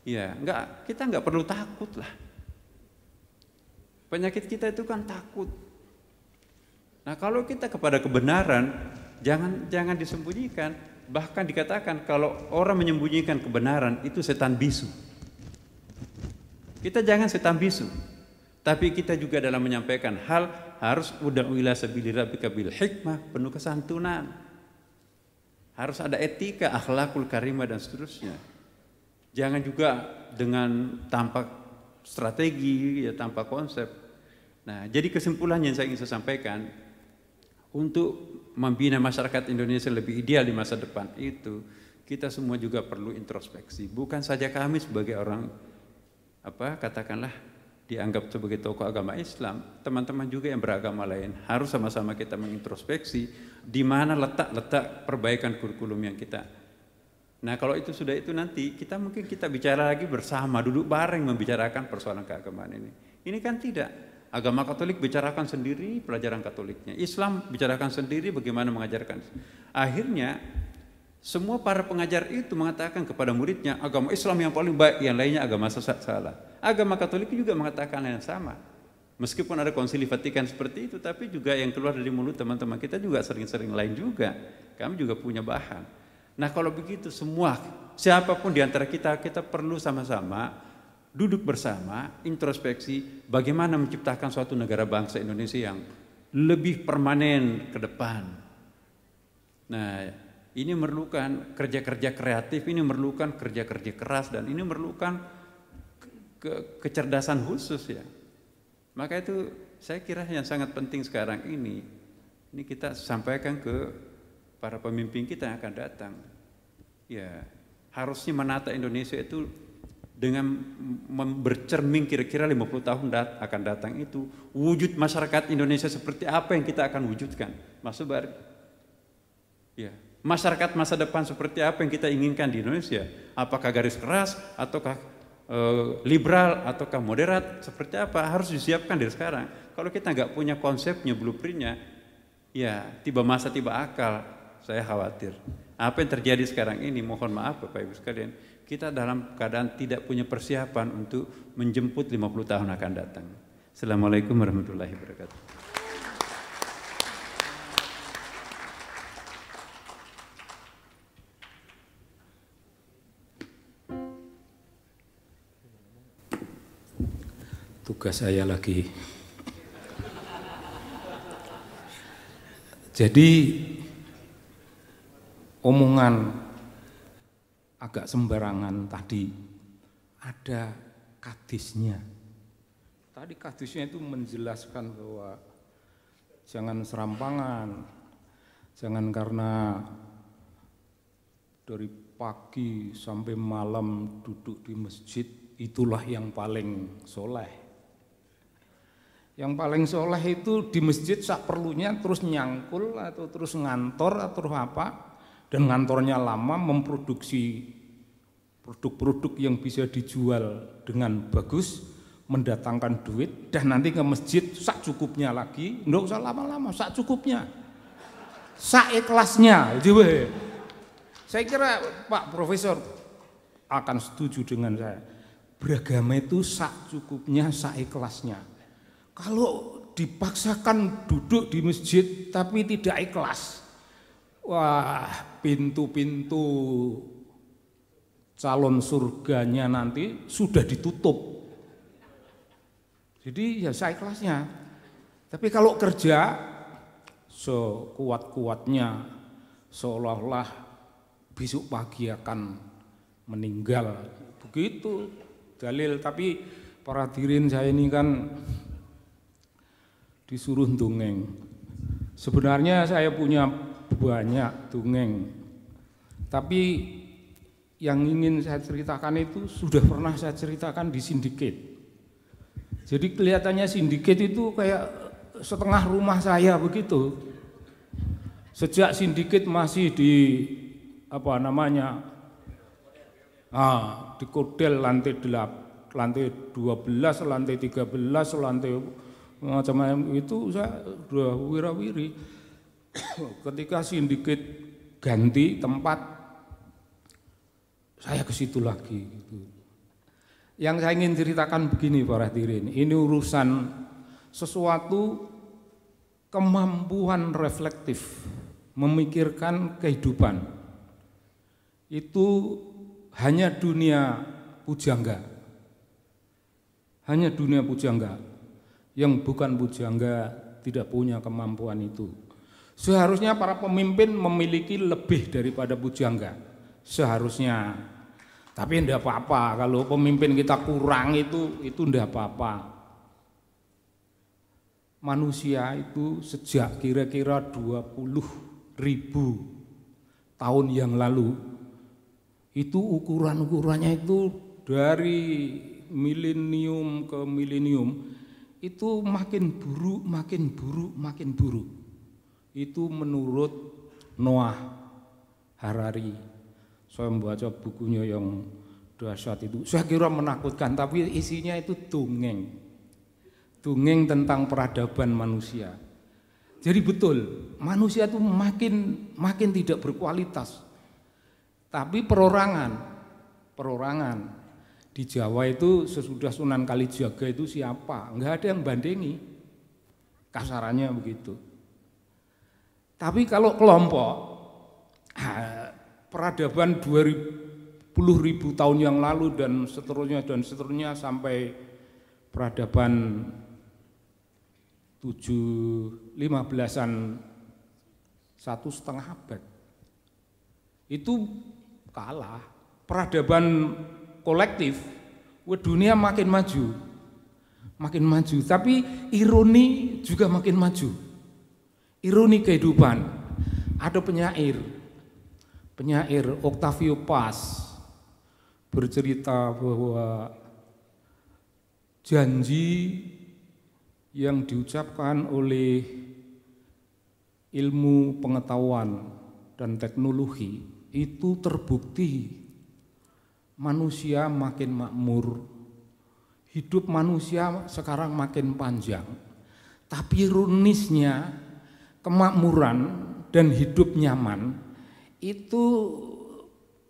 ya nggak kita nggak perlu takut lah. Penyakit kita itu kan takut. Nah kalau kita kepada kebenaran, jangan jangan disembunyikan bahkan dikatakan kalau orang menyembunyikan kebenaran itu setan bisu. Kita jangan setan bisu, tapi kita juga dalam menyampaikan hal harus udah wila sebilir rabbika kabil hikmah, penuh kesantunan. Harus ada etika, akhlakul karimah dan seterusnya. Jangan juga dengan tampak strategi, ya tanpa konsep. Nah, jadi kesimpulannya yang saya ingin saya sampaikan untuk membina masyarakat Indonesia lebih ideal di masa depan itu kita semua juga perlu introspeksi bukan saja kami sebagai orang apa katakanlah dianggap sebagai tokoh agama Islam teman-teman juga yang beragama lain harus sama-sama kita mengintrospeksi di mana letak-letak perbaikan kurikulum yang kita nah kalau itu sudah itu nanti kita mungkin kita bicara lagi bersama duduk bareng membicarakan persoalan keagamaan ini ini kan tidak Agama Katolik bicarakan sendiri pelajaran Katoliknya. Islam bicarakan sendiri bagaimana mengajarkan. Akhirnya semua para pengajar itu mengatakan kepada muridnya agama Islam yang paling baik, yang lainnya agama sesat salah. Agama Katolik juga mengatakan yang sama. Meskipun ada konsili Vatikan seperti itu, tapi juga yang keluar dari mulut teman-teman kita juga sering-sering lain juga. Kami juga punya bahan. Nah kalau begitu semua, siapapun di antara kita, kita perlu sama-sama duduk bersama, introspeksi bagaimana menciptakan suatu negara bangsa Indonesia yang lebih permanen ke depan. Nah, ini memerlukan kerja-kerja kreatif, ini memerlukan kerja-kerja keras dan ini memerlukan ke kecerdasan khusus ya. Maka itu saya kira yang sangat penting sekarang ini ini kita sampaikan ke para pemimpin kita yang akan datang. Ya, harusnya menata Indonesia itu dengan bercermin kira-kira 50 tahun dat akan datang itu wujud masyarakat Indonesia seperti apa yang kita akan wujudkan masuk bar ya masyarakat masa depan seperti apa yang kita inginkan di Indonesia apakah garis keras ataukah e, liberal ataukah moderat seperti apa harus disiapkan dari sekarang kalau kita nggak punya konsepnya blueprintnya ya tiba masa tiba akal saya khawatir apa yang terjadi sekarang ini mohon maaf Bapak Ibu sekalian kita dalam keadaan tidak punya persiapan untuk menjemput 50 tahun akan datang. Assalamualaikum warahmatullahi wabarakatuh. Tugas saya lagi. Jadi omongan agak sembarangan tadi ada kadisnya. Tadi kadisnya itu menjelaskan bahwa jangan serampangan, jangan karena dari pagi sampai malam duduk di masjid itulah yang paling soleh. Yang paling soleh itu di masjid sak perlunya terus nyangkul atau terus ngantor atau apa dan ngantornya lama memproduksi produk-produk yang bisa dijual dengan bagus mendatangkan duit dan nanti ke masjid sak cukupnya lagi nggak usah lama-lama sak cukupnya sak ikhlasnya jadi saya kira Pak Profesor akan setuju dengan saya beragama itu sak cukupnya sak ikhlasnya kalau dipaksakan duduk di masjid tapi tidak ikhlas Wah, pintu-pintu calon surganya nanti sudah ditutup. Jadi ya saya kelasnya. Tapi kalau kerja sekuat-kuatnya seolah-olah besok pagi akan meninggal. Begitu dalil tapi para dirin saya ini kan disuruh dongeng. Sebenarnya saya punya banyak dongeng. Tapi yang ingin saya ceritakan itu sudah pernah saya ceritakan di sindiket. Jadi kelihatannya sindiket itu kayak setengah rumah saya begitu. Sejak sindiket masih di apa namanya ah, di kodel lantai delap, lantai 12, lantai 13, lantai macam-macam itu saya sudah wira-wiri Ketika sindiket ganti tempat, saya ke situ lagi. Gitu. Yang saya ingin ceritakan begini pak hadirin, ini urusan sesuatu kemampuan reflektif, memikirkan kehidupan. Itu hanya dunia pujangga. Hanya dunia pujangga. Yang bukan pujangga tidak punya kemampuan itu. Seharusnya para pemimpin memiliki lebih daripada pujangga. Seharusnya. Tapi tidak apa-apa kalau pemimpin kita kurang itu itu tidak apa-apa. Manusia itu sejak kira-kira 20 ribu tahun yang lalu itu ukuran-ukurannya itu dari milenium ke milenium itu makin buruk, makin buruk, makin buruk itu menurut Noah Harari. Saya membaca bukunya yang dahsyat itu. Saya kira menakutkan, tapi isinya itu dongeng. Dongeng tentang peradaban manusia. Jadi betul, manusia itu makin makin tidak berkualitas. Tapi perorangan, perorangan di Jawa itu sesudah Sunan Kalijaga itu siapa? Enggak ada yang bandingi. Kasarannya begitu. Tapi kalau kelompok, peradaban 20 ribu tahun yang lalu dan seterusnya dan seterusnya sampai peradaban 7 15-an satu setengah abad itu kalah peradaban kolektif dunia makin maju makin maju tapi ironi juga makin maju Ironi kehidupan. Ada penyair, penyair Octavio Paz bercerita bahwa janji yang diucapkan oleh ilmu pengetahuan dan teknologi itu terbukti manusia makin makmur, hidup manusia sekarang makin panjang. Tapi runisnya kemakmuran dan hidup nyaman itu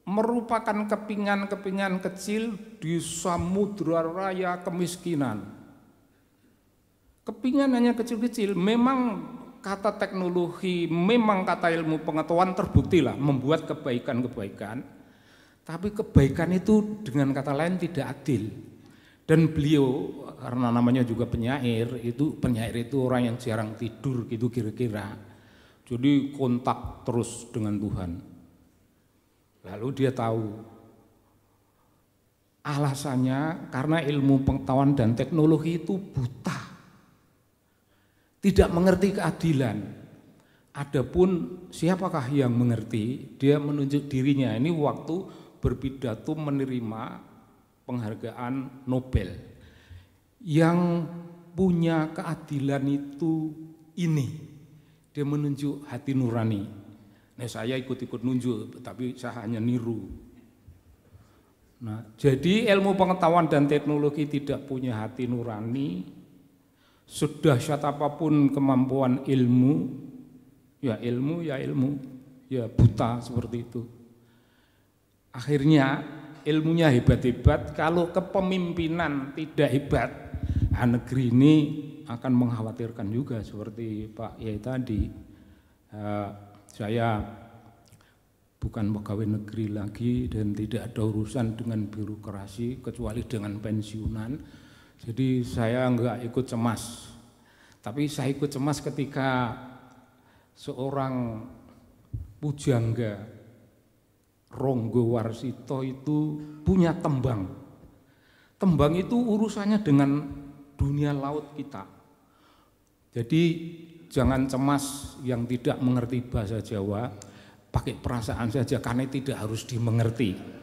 merupakan kepingan-kepingan kecil di samudra raya kemiskinan. Kepingan hanya kecil-kecil, memang kata teknologi, memang kata ilmu pengetahuan terbuktilah membuat kebaikan-kebaikan. Tapi kebaikan itu dengan kata lain tidak adil. Dan beliau karena namanya juga penyair, itu penyair itu orang yang jarang tidur gitu kira-kira. Jadi kontak terus dengan Tuhan. Lalu dia tahu alasannya karena ilmu pengetahuan dan teknologi itu buta. Tidak mengerti keadilan. Adapun siapakah yang mengerti, dia menunjuk dirinya. Ini waktu berpidato menerima penghargaan Nobel. Yang punya keadilan itu ini. Dia menunjuk hati nurani. Nah, saya ikut-ikut nunjuk, tapi saya hanya niru. Nah, jadi ilmu pengetahuan dan teknologi tidak punya hati nurani, sudah syat apapun kemampuan ilmu, ya ilmu, ya ilmu, ya buta seperti itu. Akhirnya ilmunya hebat-hebat, kalau kepemimpinan tidak hebat, nah negeri ini akan mengkhawatirkan juga seperti Pak Yai tadi. Uh, saya bukan pegawai negeri lagi dan tidak ada urusan dengan birokrasi kecuali dengan pensiunan. Jadi saya enggak ikut cemas. Tapi saya ikut cemas ketika seorang pujangga Ronggo Warsito itu punya tembang. Tembang itu urusannya dengan dunia laut kita. Jadi jangan cemas yang tidak mengerti bahasa Jawa, pakai perasaan saja karena tidak harus dimengerti.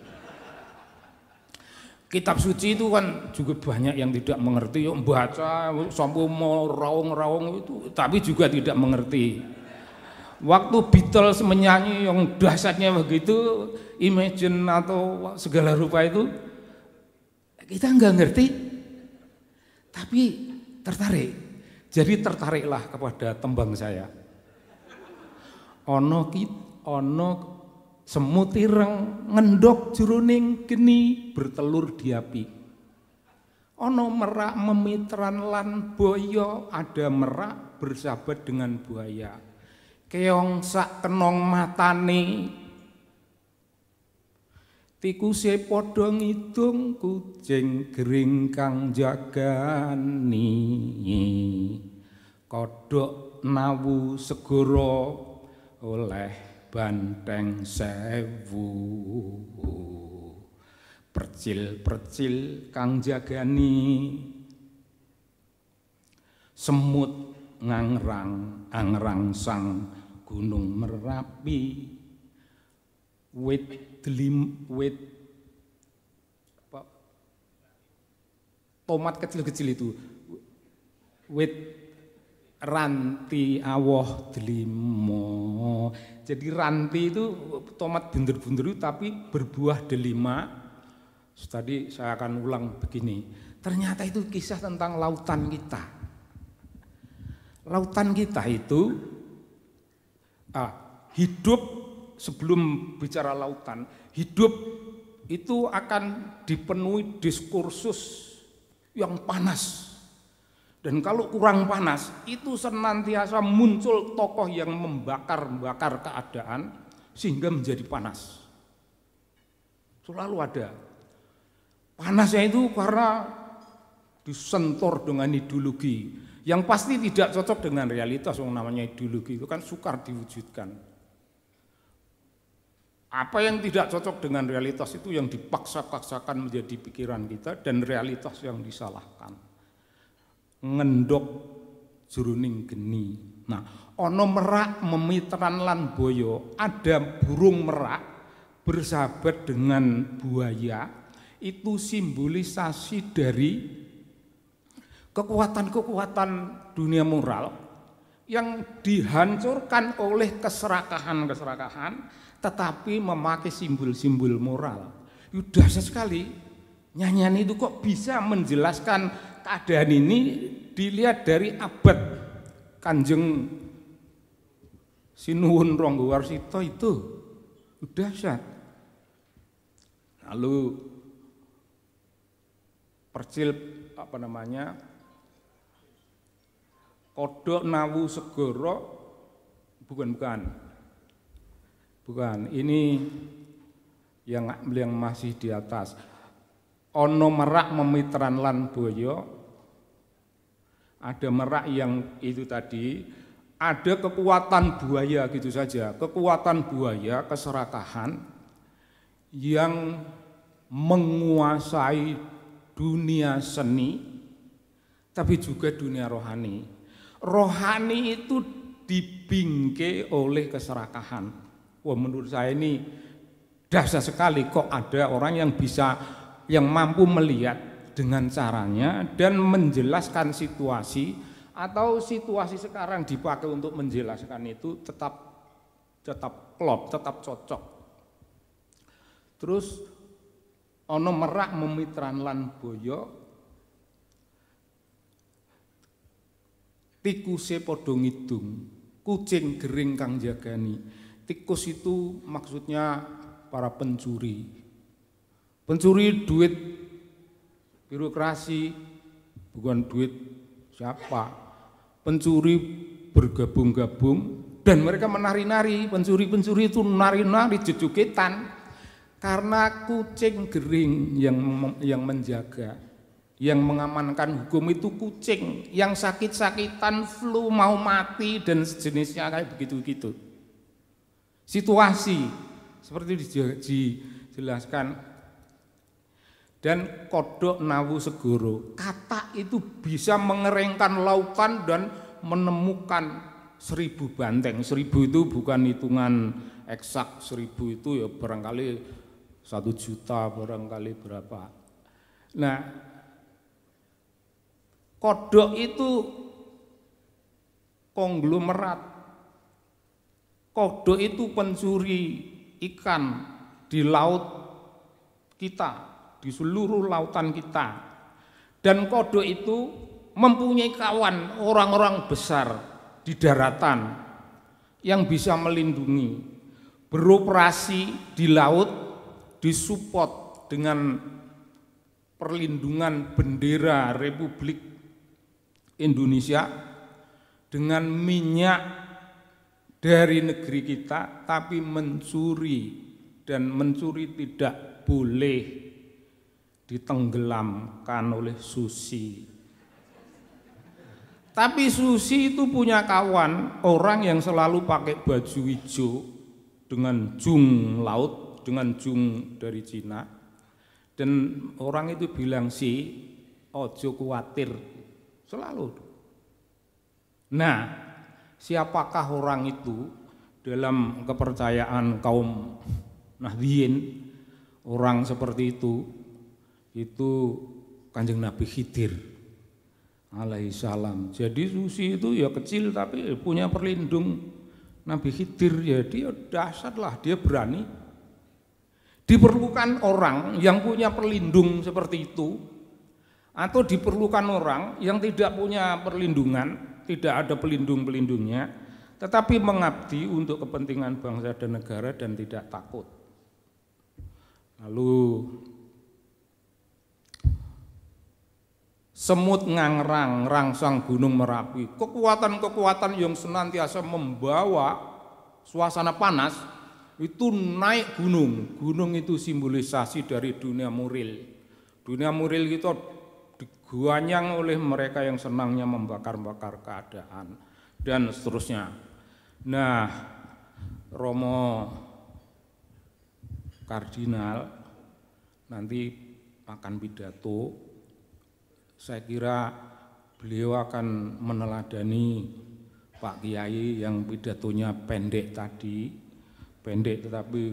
Kitab suci itu kan juga banyak yang tidak mengerti, yuk baca, sampai mau raung-raung itu, tapi juga tidak mengerti waktu Beatles menyanyi yang dahsyatnya begitu, Imagine atau segala rupa itu, kita nggak ngerti, tapi tertarik. Jadi tertariklah kepada tembang saya. Ono kit, ono semutireng ngendok juruning geni bertelur di api. Ono merak memitran lan boyo ada merak bersahabat dengan buaya keong sak tenong matani tikuse padha ngidung kucing gering kang jagani kodhok nawu segoro oleh banteng sewu percil-percil kang jagani semut ngangrang angrang sang -ngang -ngang -ngang -ngang -ngang Gunung Merapi, wit delim, wit apa, tomat kecil-kecil itu, wit ranti awoh delimo. Jadi ranti itu tomat bundur-bundur itu tapi berbuah delima. Tadi saya akan ulang begini. Ternyata itu kisah tentang lautan kita. Lautan kita itu Ah, hidup sebelum bicara lautan, hidup itu akan dipenuhi diskursus yang panas. Dan kalau kurang panas, itu senantiasa muncul tokoh yang membakar-bakar keadaan sehingga menjadi panas. Selalu ada. Panasnya itu karena disentor dengan ideologi, yang pasti tidak cocok dengan realitas yang namanya ideologi itu kan sukar diwujudkan. Apa yang tidak cocok dengan realitas itu yang dipaksa-paksakan menjadi pikiran kita dan realitas yang disalahkan. Ngendok juruning geni. Nah, ono merak memitran lan boyo, ada burung merak bersahabat dengan buaya itu simbolisasi dari kekuatan-kekuatan dunia moral yang dihancurkan oleh keserakahan-keserakahan tetapi memakai simbol-simbol moral. Sudah sekali nyanyian itu kok bisa menjelaskan keadaan ini dilihat dari abad Kanjeng Sinuhun Ronggowarsito itu sudah dahsyat. Lalu percil apa namanya kodok nawu segoro bukan bukan bukan ini yang yang masih di atas ono merak memitran lan boyo ada merak yang itu tadi ada kekuatan buaya gitu saja kekuatan buaya keserakahan yang menguasai dunia seni tapi juga dunia rohani rohani itu dibingke oleh keserakahan. Wah menurut saya ini dahsyat sekali kok ada orang yang bisa yang mampu melihat dengan caranya dan menjelaskan situasi atau situasi sekarang dipakai untuk menjelaskan itu tetap tetap klop, tetap cocok. Terus ono merak memitran lan boyok. tikuse podong ngidung, kucing gering kang jagani. Tikus itu maksudnya para pencuri. Pencuri duit birokrasi bukan duit siapa. Pencuri bergabung-gabung dan mereka menari-nari, pencuri-pencuri itu nari-nari jejuketan karena kucing gering yang yang menjaga. Yang mengamankan hukum itu kucing, yang sakit-sakitan flu mau mati dan sejenisnya kayak begitu-begitu. Situasi seperti dijelaskan dan kodok nawu segoro kata itu bisa mengeringkan lautan dan menemukan seribu banteng seribu itu bukan hitungan eksak seribu itu ya barangkali satu juta barangkali berapa nah Kodok itu konglomerat. Kodok itu pencuri ikan di laut kita, di seluruh lautan kita. Dan kodok itu mempunyai kawan orang-orang besar di daratan yang bisa melindungi, beroperasi di laut, disupport dengan perlindungan bendera Republik Indonesia dengan minyak dari negeri kita tapi mencuri dan mencuri tidak boleh ditenggelamkan oleh Susi. Tapi Susi itu punya kawan orang yang selalu pakai baju hijau dengan jung laut, dengan jung dari Cina. Dan orang itu bilang sih, ojo khawatir. Selalu. Nah, siapakah orang itu dalam kepercayaan kaum nahdien Orang seperti itu itu Kanjeng Nabi Khidir alaihi salam. Jadi Susi itu ya kecil tapi punya perlindung Nabi Khidir ya dia lah dia berani diperlukan orang yang punya perlindung seperti itu atau diperlukan orang yang tidak punya perlindungan, tidak ada pelindung-pelindungnya, tetapi mengabdi untuk kepentingan bangsa dan negara dan tidak takut. Lalu semut ngangrang rangsang gunung merapi kekuatan-kekuatan yang senantiasa membawa suasana panas itu naik gunung gunung itu simbolisasi dari dunia muril dunia muril itu diguanyang oleh mereka yang senangnya membakar-bakar keadaan dan seterusnya. Nah, Romo Kardinal nanti akan pidato. Saya kira beliau akan meneladani Pak Kiai yang pidatonya pendek tadi, pendek tetapi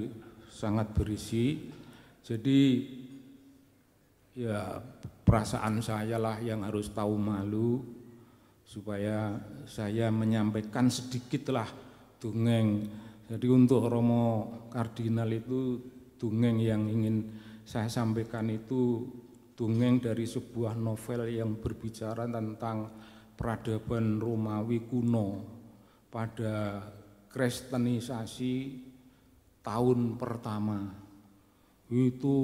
sangat berisi. Jadi ya perasaan saya lah yang harus tahu malu supaya saya menyampaikan sedikitlah dongeng. Jadi untuk Romo Kardinal itu dongeng yang ingin saya sampaikan itu dongeng dari sebuah novel yang berbicara tentang peradaban Romawi kuno pada kristenisasi tahun pertama. Itu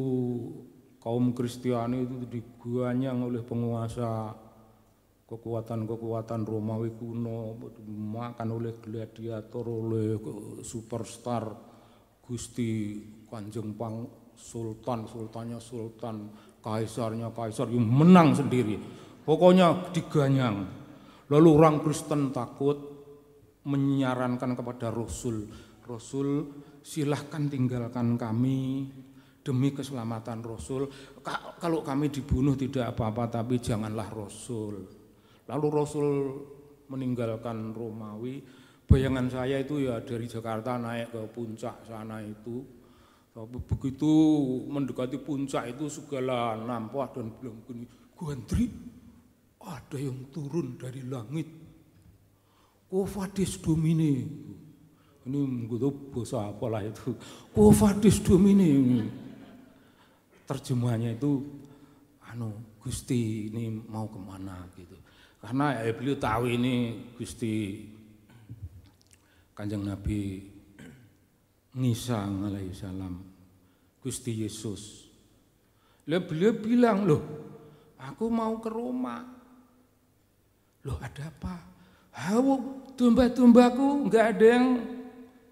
kaum Kristiani itu diganyang oleh penguasa kekuatan-kekuatan Romawi kuno makan oleh gladiator oleh superstar Gusti Kanjeng Pang Sultan sultannya sultan kaisarnya kaisar yang menang sendiri pokoknya diganyang lalu orang Kristen takut menyarankan kepada Rasul Rasul silahkan tinggalkan kami demi keselamatan Rasul. Kalau kami dibunuh tidak apa-apa, tapi janganlah Rasul. Lalu Rasul meninggalkan Romawi. Bayangan saya itu ya dari Jakarta naik ke puncak sana itu. Tapi begitu mendekati puncak itu segala nampak dan bilang begini, Gwantri, ada yang turun dari langit. Kofadis Domine. Ini begitu bahasa apalah itu. Kofadis Domine terjemahannya itu anu Gusti ini mau kemana gitu karena ya beliau tahu ini Gusti Kanjeng Nabi Nisa alaihi salam Gusti Yesus Lalu beliau bilang loh aku mau ke rumah. loh ada apa Hawa domba tumbaku nggak ada yang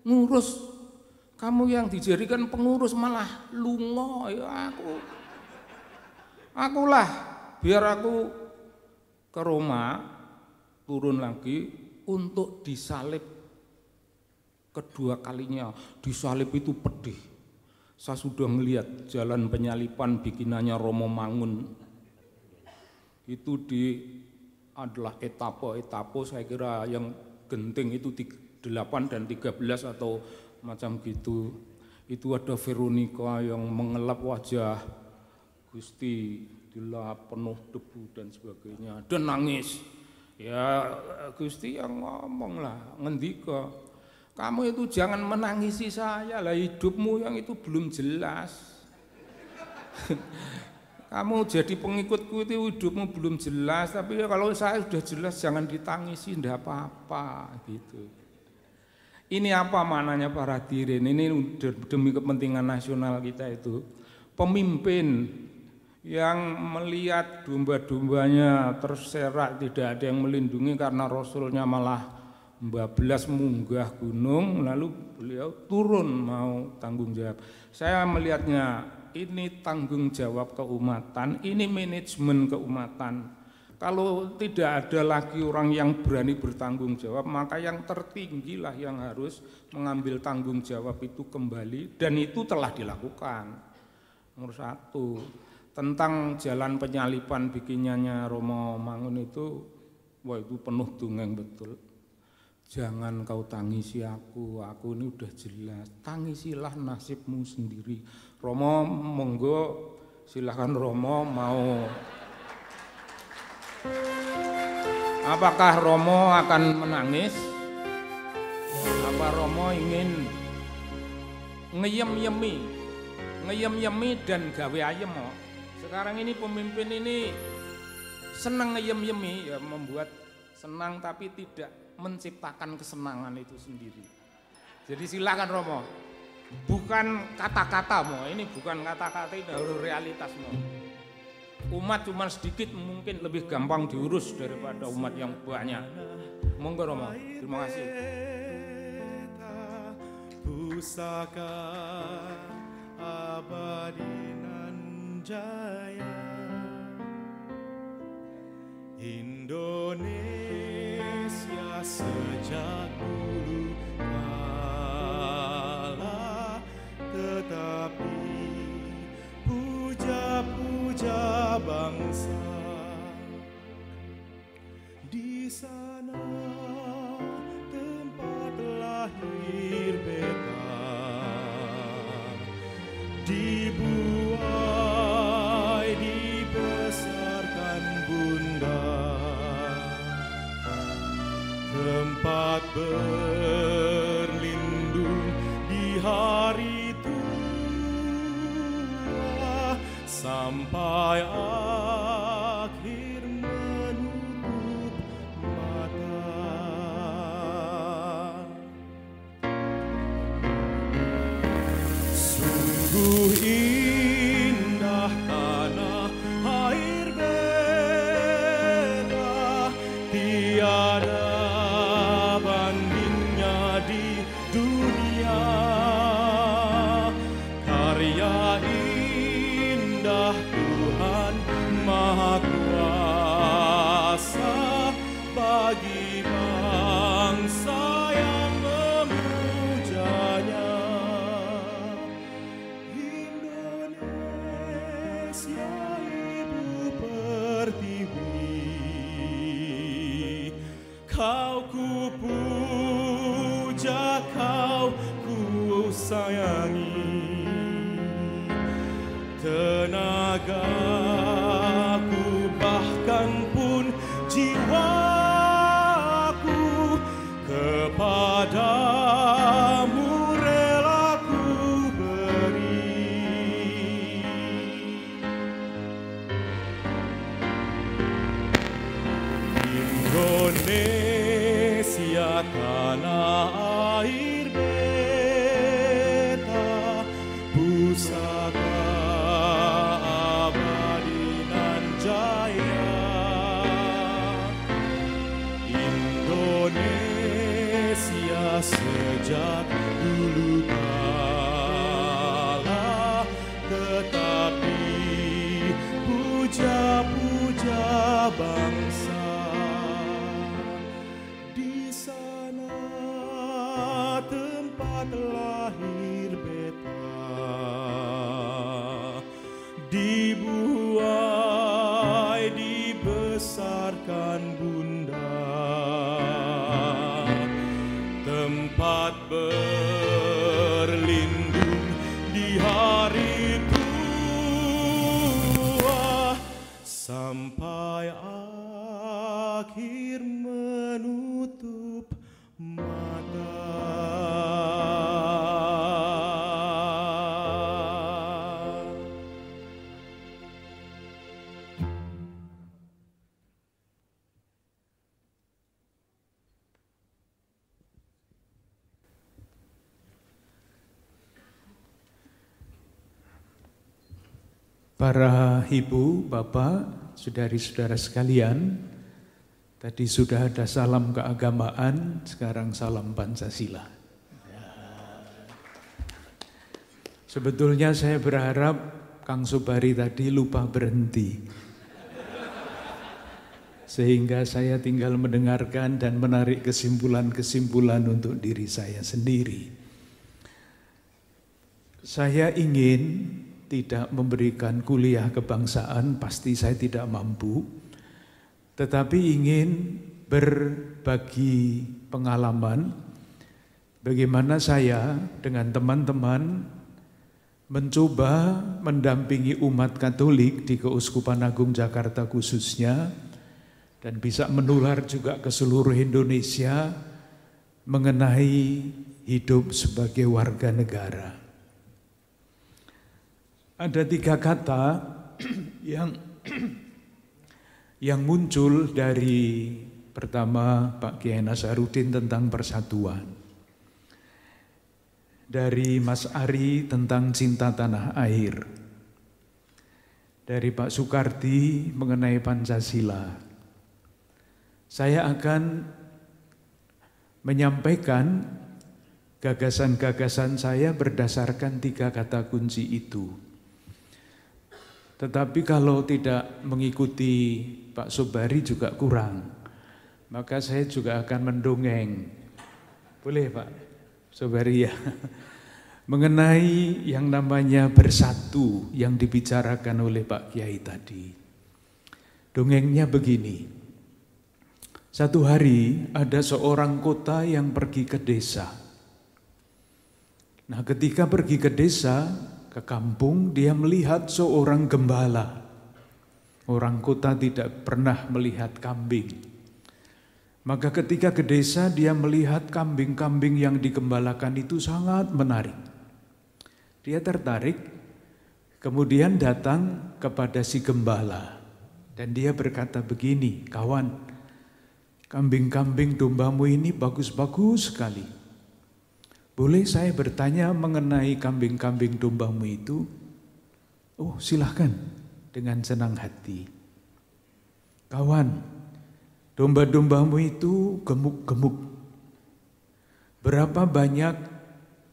ngurus kamu yang dijadikan pengurus malah lungo ya aku. Akulah biar aku ke Roma turun lagi untuk disalib kedua kalinya. Disalib itu pedih. Saya sudah melihat jalan penyalipan bikinannya Romo Mangun. Itu di adalah etape-etape saya kira yang genting itu 8 dan 13 atau macam gitu itu ada Veronica yang mengelap wajah Gusti dilap penuh debu dan sebagainya dan nangis ya Gusti yang ngomong lah ngendika kamu itu jangan menangisi saya lah hidupmu yang itu belum jelas kamu jadi pengikutku itu hidupmu belum jelas tapi ya kalau saya sudah jelas jangan ditangisi ndak apa-apa gitu ini apa maknanya para hadirin? Ini demi kepentingan nasional kita itu. Pemimpin yang melihat domba-dombanya terserak tidak ada yang melindungi karena Rasulnya malah belas munggah gunung lalu beliau turun mau tanggung jawab. Saya melihatnya ini tanggung jawab keumatan, ini manajemen keumatan kalau tidak ada lagi orang yang berani bertanggung jawab, maka yang tertinggilah yang harus mengambil tanggung jawab itu kembali, dan itu telah dilakukan. Nomor satu, tentang jalan penyalipan bikinannya Romo Mangun itu, wah itu penuh dungeng betul. Jangan kau tangisi aku, aku ini udah jelas. Tangisilah nasibmu sendiri. Romo monggo, silahkan Romo mau Apakah Romo akan menangis? Apa Romo ingin ngeyem-yemi? Ngeyem-yemi dan gawe ayem. Sekarang ini pemimpin ini senang ngeyem-yemi ya membuat senang tapi tidak menciptakan kesenangan itu sendiri. Jadi silakan Romo. Bukan kata kata ini bukan kata-kata, ini adalah mo umat cuma sedikit mungkin lebih gampang diurus daripada umat yang banyak. Monggo Romo, terima kasih. Pusaka abadi nan jaya Indonesia sejak tetapi bangsa di sana tempat lahir beta di bumi Para ibu, bapak, saudari-saudara sekalian, tadi sudah ada salam keagamaan, sekarang salam Pancasila. Sebetulnya saya berharap Kang Subari tadi lupa berhenti. Sehingga saya tinggal mendengarkan dan menarik kesimpulan-kesimpulan untuk diri saya sendiri. Saya ingin tidak memberikan kuliah kebangsaan, pasti saya tidak mampu. Tetapi ingin berbagi pengalaman bagaimana saya dengan teman-teman mencoba mendampingi umat Katolik di Keuskupan Agung Jakarta khususnya dan bisa menular juga ke seluruh Indonesia mengenai hidup sebagai warga negara. Ada tiga kata yang yang muncul dari pertama Pak Kiai Nasarudin tentang persatuan. Dari Mas Ari tentang cinta tanah air. Dari Pak Sukardi mengenai Pancasila. Saya akan menyampaikan gagasan-gagasan saya berdasarkan tiga kata kunci itu. Tetapi kalau tidak mengikuti Pak Subari juga kurang. Maka saya juga akan mendongeng. Boleh Pak Subari ya? Mengenai yang namanya bersatu yang dibicarakan oleh Pak Kiai tadi. Dongengnya begini. Satu hari ada seorang kota yang pergi ke desa. Nah ketika pergi ke desa, ke kampung, dia melihat seorang gembala. Orang kota tidak pernah melihat kambing. Maka ketika ke desa dia melihat kambing-kambing yang digembalakan itu sangat menarik. Dia tertarik, kemudian datang kepada si gembala. Dan dia berkata begini, kawan, kambing-kambing dombamu ini bagus-bagus sekali. Boleh saya bertanya mengenai kambing-kambing dombamu itu? Oh silahkan dengan senang hati. Kawan, domba-dombamu itu gemuk-gemuk. Berapa banyak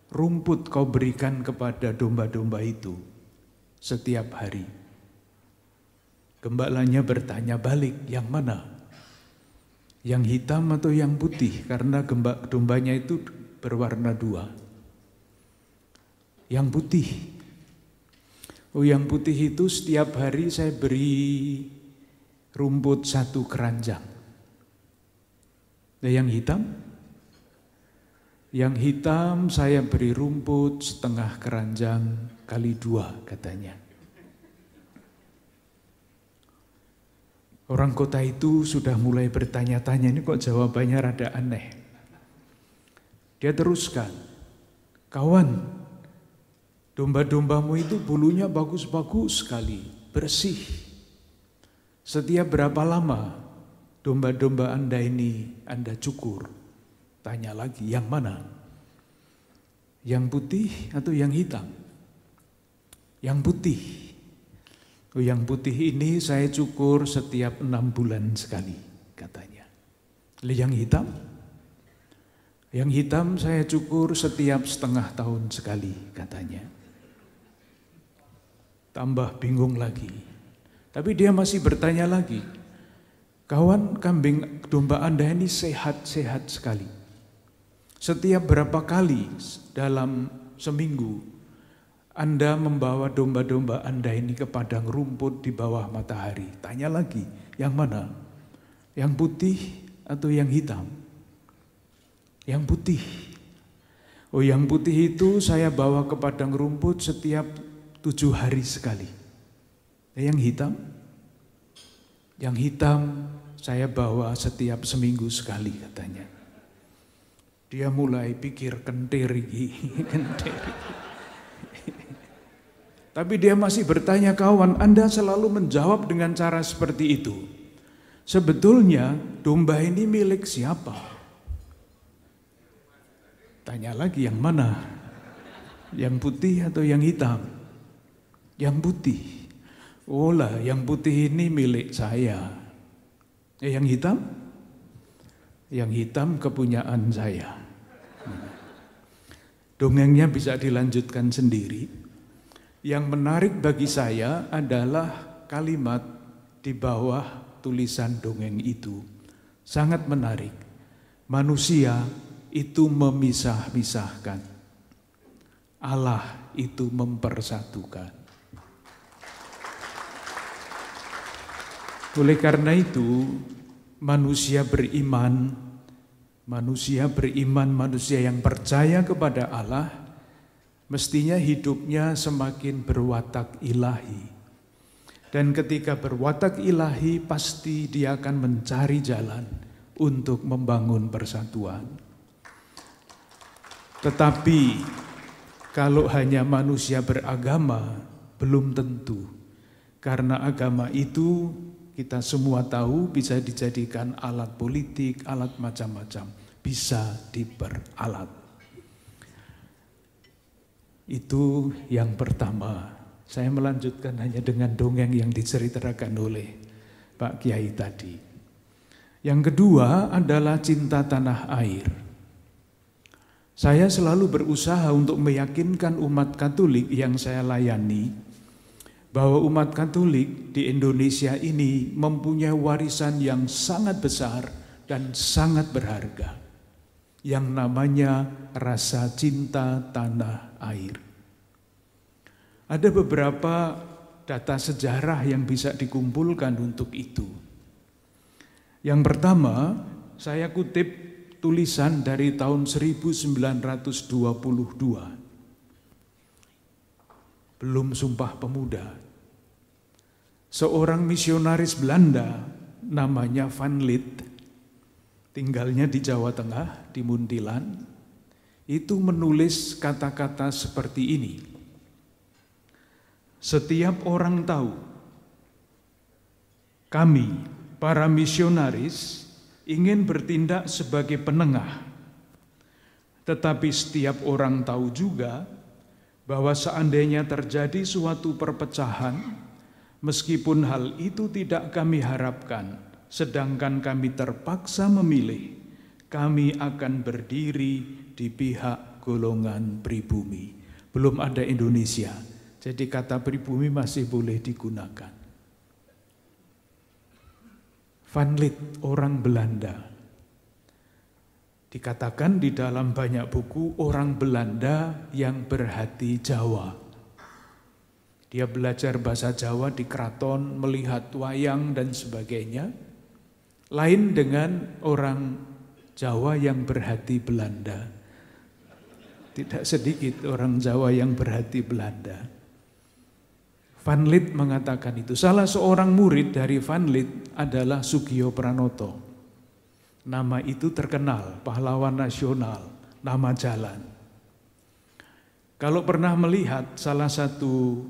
rumput kau berikan kepada domba-domba itu setiap hari? Gembalanya bertanya balik, yang mana? Yang hitam atau yang putih? Karena gembak dombanya itu berwarna dua. Yang putih. Oh, yang putih itu setiap hari saya beri rumput satu keranjang. Nah, yang hitam? Yang hitam saya beri rumput setengah keranjang kali dua katanya. Orang kota itu sudah mulai bertanya-tanya, ini kok jawabannya rada aneh. Dia teruskan, kawan, domba-dombamu itu bulunya bagus-bagus sekali, bersih. Setiap berapa lama domba-domba Anda ini Anda cukur? Tanya lagi, yang mana? Yang putih atau yang hitam? Yang putih. Oh, yang putih ini saya cukur setiap enam bulan sekali, katanya. Yang hitam? Yang hitam saya cukur setiap setengah tahun sekali katanya. Tambah bingung lagi. Tapi dia masih bertanya lagi. Kawan kambing domba Anda ini sehat-sehat sekali. Setiap berapa kali dalam seminggu Anda membawa domba-domba Anda ini ke padang rumput di bawah matahari? Tanya lagi, yang mana? Yang putih atau yang hitam? yang putih. Oh yang putih itu saya bawa ke padang rumput setiap tujuh hari sekali. Eh, yang hitam, yang hitam saya bawa setiap seminggu sekali katanya. Dia mulai pikir kenteri, kenteri. Tapi dia masih bertanya kawan, Anda selalu menjawab dengan cara seperti itu. Sebetulnya domba ini milik siapa? Tanya lagi yang mana? Yang putih atau yang hitam? Yang putih. Oh lah, yang putih ini milik saya. Eh, yang hitam? Yang hitam kepunyaan saya. Dongengnya bisa dilanjutkan sendiri. Yang menarik bagi saya adalah kalimat di bawah tulisan dongeng itu. Sangat menarik. Manusia itu memisah-misahkan. Allah itu mempersatukan. Oleh karena itu, manusia beriman, manusia beriman, manusia yang percaya kepada Allah, mestinya hidupnya semakin berwatak ilahi. Dan ketika berwatak ilahi, pasti dia akan mencari jalan untuk membangun persatuan. Tetapi kalau hanya manusia beragama belum tentu. Karena agama itu kita semua tahu bisa dijadikan alat politik, alat macam-macam, bisa diperalat. Itu yang pertama. Saya melanjutkan hanya dengan dongeng yang diceritakan oleh Pak Kiai tadi. Yang kedua adalah cinta tanah air. Saya selalu berusaha untuk meyakinkan umat Katolik yang saya layani bahwa umat Katolik di Indonesia ini mempunyai warisan yang sangat besar dan sangat berharga yang namanya rasa cinta tanah air. Ada beberapa data sejarah yang bisa dikumpulkan untuk itu. Yang pertama, saya kutip tulisan dari tahun 1922. Belum Sumpah Pemuda. Seorang misionaris Belanda namanya Van Lid, tinggalnya di Jawa Tengah, di Muntilan, itu menulis kata-kata seperti ini. Setiap orang tahu, kami para misionaris ingin bertindak sebagai penengah. Tetapi setiap orang tahu juga bahwa seandainya terjadi suatu perpecahan, meskipun hal itu tidak kami harapkan, sedangkan kami terpaksa memilih, kami akan berdiri di pihak golongan pribumi. Belum ada Indonesia, jadi kata pribumi masih boleh digunakan. Van Lid, orang Belanda. Dikatakan di dalam banyak buku orang Belanda yang berhati Jawa. Dia belajar bahasa Jawa di keraton, melihat wayang dan sebagainya. Lain dengan orang Jawa yang berhati Belanda. Tidak sedikit orang Jawa yang berhati Belanda. Van Lid mengatakan itu. Salah seorang murid dari Van Lid adalah Sugio Pranoto. Nama itu terkenal, pahlawan nasional, nama jalan. Kalau pernah melihat salah satu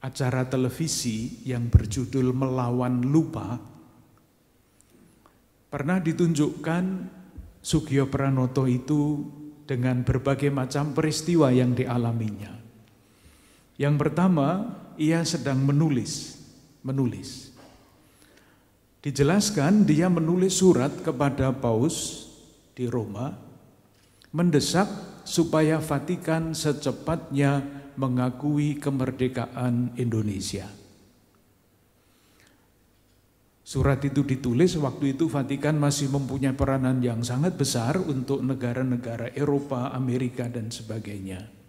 acara televisi yang berjudul Melawan Lupa, pernah ditunjukkan Sugio Pranoto itu dengan berbagai macam peristiwa yang dialaminya. Yang pertama, ia sedang menulis, menulis. Dijelaskan dia menulis surat kepada Paus di Roma, mendesak supaya Vatikan secepatnya mengakui kemerdekaan Indonesia. Surat itu ditulis waktu itu Vatikan masih mempunyai peranan yang sangat besar untuk negara-negara Eropa, Amerika dan sebagainya.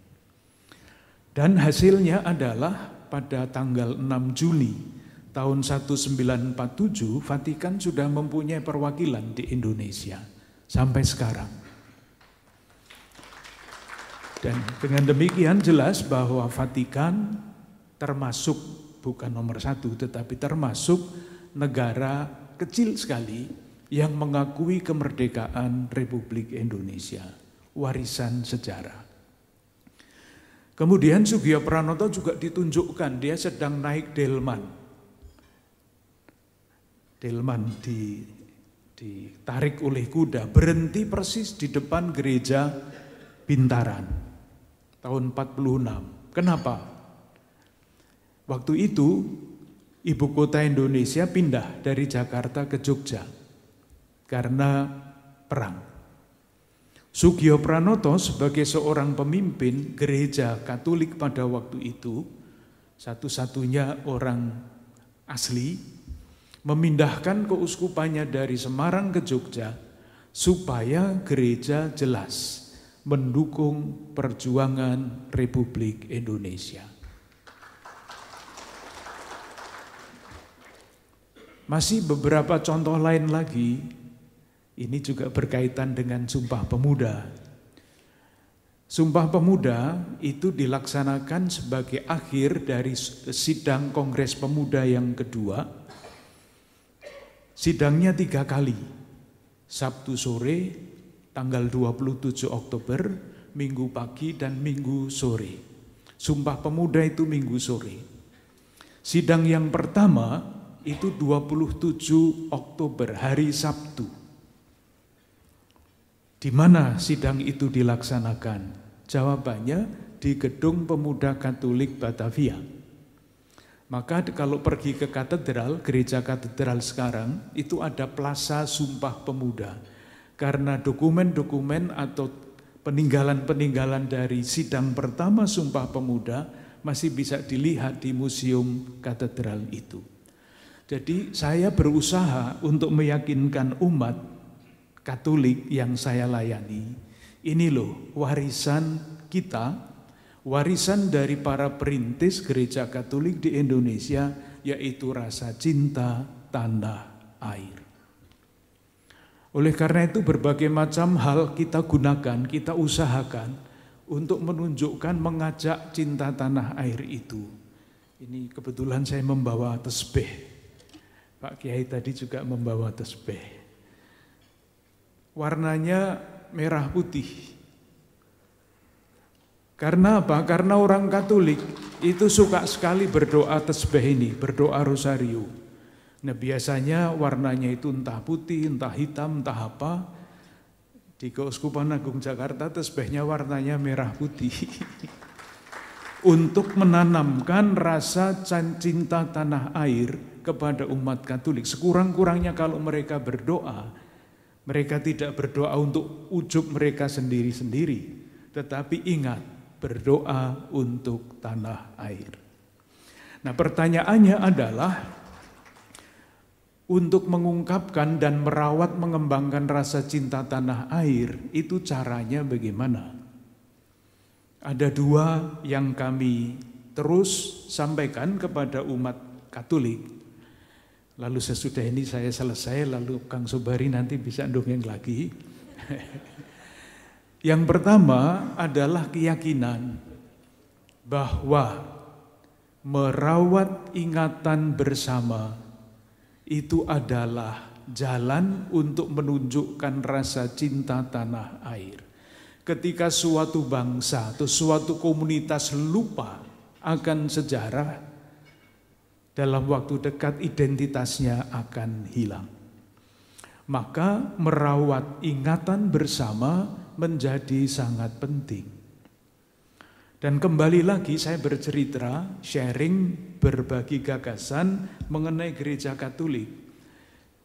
Dan hasilnya adalah pada tanggal 6 Juli tahun 1947 Vatikan sudah mempunyai perwakilan di Indonesia sampai sekarang. Dan dengan demikian jelas bahwa Vatikan termasuk bukan nomor satu tetapi termasuk negara kecil sekali yang mengakui kemerdekaan Republik Indonesia, warisan sejarah. Kemudian Sugiyo Pranoto juga ditunjukkan dia sedang naik delman. Delman di ditarik oleh kuda, berhenti persis di depan gereja Bintaran tahun 46. Kenapa? Waktu itu ibu kota Indonesia pindah dari Jakarta ke Jogja karena perang. Sugio Pranoto sebagai seorang pemimpin gereja Katolik pada waktu itu, satu-satunya orang asli, memindahkan keuskupannya dari Semarang ke Jogja supaya gereja jelas mendukung perjuangan Republik Indonesia. Masih beberapa contoh lain lagi ini juga berkaitan dengan Sumpah Pemuda. Sumpah Pemuda itu dilaksanakan sebagai akhir dari sidang Kongres Pemuda yang kedua. Sidangnya tiga kali, Sabtu sore, tanggal 27 Oktober, Minggu pagi, dan Minggu sore. Sumpah Pemuda itu Minggu sore. Sidang yang pertama itu 27 Oktober, hari Sabtu. Di mana sidang itu dilaksanakan? Jawabannya di Gedung Pemuda Katolik Batavia. Maka kalau pergi ke katedral, gereja katedral sekarang, itu ada plaza Sumpah Pemuda. Karena dokumen-dokumen atau peninggalan-peninggalan dari sidang pertama Sumpah Pemuda masih bisa dilihat di museum katedral itu. Jadi saya berusaha untuk meyakinkan umat Katolik yang saya layani, ini loh warisan kita, warisan dari para perintis gereja Katolik di Indonesia, yaitu rasa cinta tanah air. Oleh karena itu, berbagai macam hal kita gunakan, kita usahakan untuk menunjukkan, mengajak cinta tanah air itu. Ini kebetulan saya membawa tesbih. Pak Kiai tadi juga membawa tesbih warnanya merah putih. Karena apa? Karena orang Katolik itu suka sekali berdoa tesbih ini, berdoa rosario. Nah biasanya warnanya itu entah putih, entah hitam, entah apa. Di Keuskupan Agung Jakarta tesbihnya warnanya merah putih. Untuk menanamkan rasa cinta tanah air kepada umat Katolik. Sekurang-kurangnya kalau mereka berdoa, mereka tidak berdoa untuk ujub mereka sendiri-sendiri, tetapi ingat, berdoa untuk tanah air. Nah, pertanyaannya adalah untuk mengungkapkan dan merawat mengembangkan rasa cinta tanah air itu caranya bagaimana? Ada dua yang kami terus sampaikan kepada umat Katolik Lalu sesudah ini saya selesai, lalu Kang Sobari nanti bisa dongeng lagi. Yang pertama adalah keyakinan bahwa merawat ingatan bersama itu adalah jalan untuk menunjukkan rasa cinta tanah air. Ketika suatu bangsa atau suatu komunitas lupa akan sejarah, dalam waktu dekat identitasnya akan hilang. Maka merawat ingatan bersama menjadi sangat penting. Dan kembali lagi saya bercerita, sharing, berbagi gagasan mengenai gereja Katolik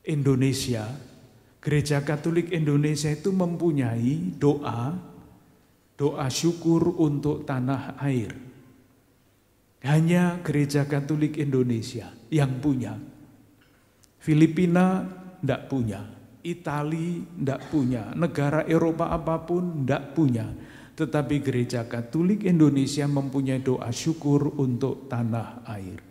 Indonesia. Gereja Katolik Indonesia itu mempunyai doa, doa syukur untuk tanah air. Hanya gereja Katolik Indonesia yang punya. Filipina tidak punya, Itali tidak punya, negara Eropa apapun tidak punya. Tetapi gereja Katolik Indonesia mempunyai doa syukur untuk tanah air.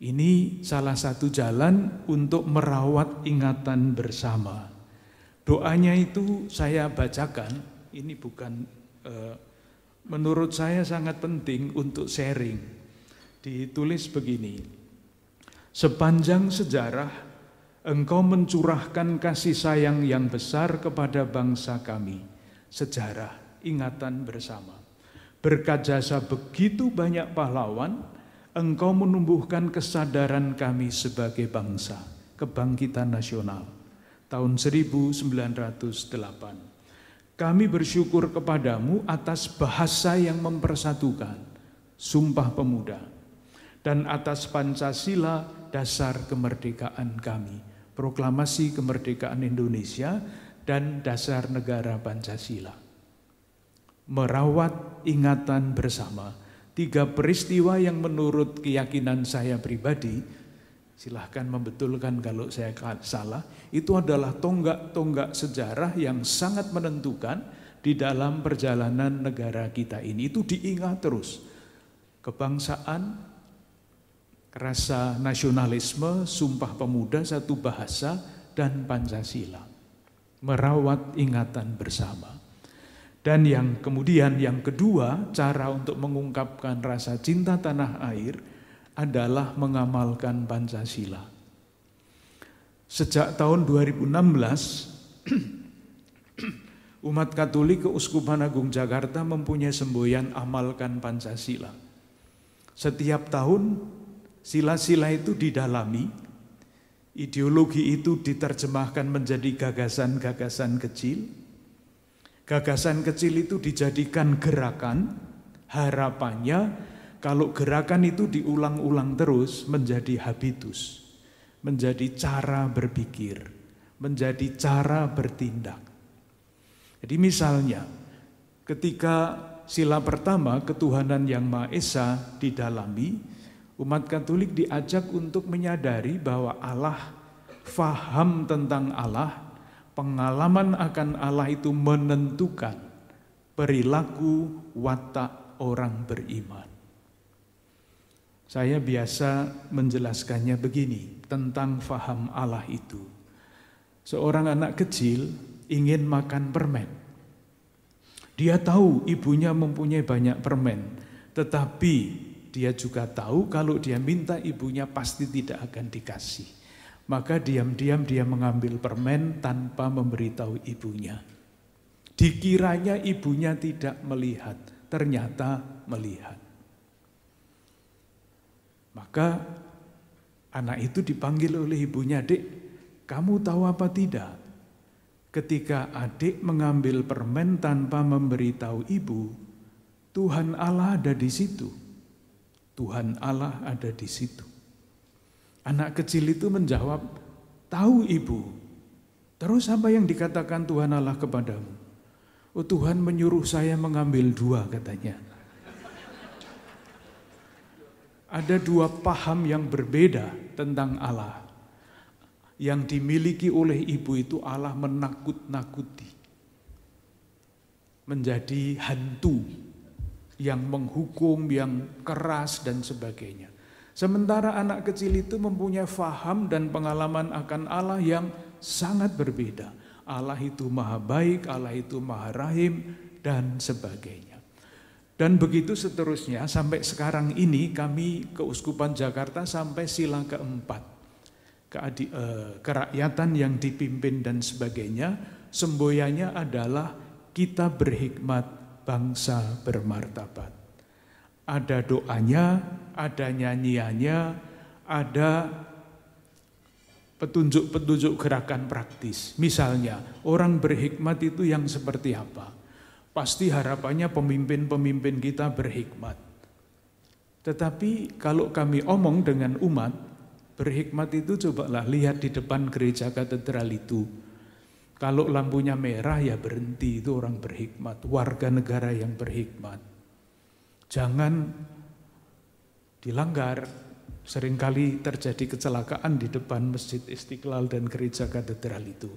Ini salah satu jalan untuk merawat ingatan bersama. Doanya itu saya bacakan, ini bukan Uh, menurut saya sangat penting untuk sharing. Ditulis begini, sepanjang sejarah engkau mencurahkan kasih sayang yang besar kepada bangsa kami. Sejarah, ingatan bersama. Berkat jasa begitu banyak pahlawan, engkau menumbuhkan kesadaran kami sebagai bangsa, kebangkitan nasional tahun 1908. Kami bersyukur kepadamu atas bahasa yang mempersatukan, sumpah pemuda, dan atas Pancasila dasar kemerdekaan kami, proklamasi kemerdekaan Indonesia, dan dasar negara Pancasila. Merawat ingatan bersama, tiga peristiwa yang menurut keyakinan saya pribadi Silahkan membetulkan kalau saya salah. Itu adalah tonggak-tonggak sejarah yang sangat menentukan di dalam perjalanan negara kita ini. Itu diingat terus. Kebangsaan, rasa nasionalisme, sumpah pemuda, satu bahasa, dan Pancasila. Merawat ingatan bersama. Dan yang kemudian yang kedua, cara untuk mengungkapkan rasa cinta tanah air – adalah mengamalkan Pancasila. Sejak tahun 2016, umat Katolik Keuskupan Agung Jakarta mempunyai semboyan amalkan Pancasila. Setiap tahun sila-sila itu didalami, ideologi itu diterjemahkan menjadi gagasan-gagasan kecil. Gagasan kecil itu dijadikan gerakan, harapannya kalau gerakan itu diulang-ulang terus menjadi habitus, menjadi cara berpikir, menjadi cara bertindak. Jadi misalnya ketika sila pertama ketuhanan yang Maha Esa didalami, umat Katolik diajak untuk menyadari bahwa Allah faham tentang Allah, pengalaman akan Allah itu menentukan perilaku watak orang beriman. Saya biasa menjelaskannya begini tentang faham Allah itu. Seorang anak kecil ingin makan permen. Dia tahu ibunya mempunyai banyak permen, tetapi dia juga tahu kalau dia minta ibunya pasti tidak akan dikasih. Maka diam-diam dia mengambil permen tanpa memberitahu ibunya. Dikiranya ibunya tidak melihat, ternyata melihat. Maka anak itu dipanggil oleh ibunya, "Dek, kamu tahu apa tidak? Ketika adik mengambil permen tanpa memberitahu ibu, Tuhan Allah ada di situ. Tuhan Allah ada di situ." Anak kecil itu menjawab, "Tahu, Ibu." Terus apa yang dikatakan Tuhan Allah kepadamu? Oh Tuhan menyuruh saya mengambil dua katanya ada dua paham yang berbeda tentang Allah. Yang dimiliki oleh ibu itu Allah menakut-nakuti. Menjadi hantu yang menghukum, yang keras dan sebagainya. Sementara anak kecil itu mempunyai faham dan pengalaman akan Allah yang sangat berbeda. Allah itu maha baik, Allah itu maha rahim, dan sebagainya. Dan begitu seterusnya sampai sekarang ini kami Keuskupan Jakarta sampai sila keempat. Keadi, eh, kerakyatan yang dipimpin dan sebagainya, semboyanya adalah kita berhikmat, bangsa bermartabat. Ada doanya, ada nyanyiannya, ada petunjuk-petunjuk gerakan praktis. Misalnya, orang berhikmat itu yang seperti apa? Pasti harapannya pemimpin-pemimpin kita berhikmat. Tetapi kalau kami omong dengan umat, berhikmat itu cobalah lihat di depan gereja katedral itu. Kalau lampunya merah ya berhenti, itu orang berhikmat, warga negara yang berhikmat. Jangan dilanggar, seringkali terjadi kecelakaan di depan Masjid Istiqlal dan gereja katedral itu.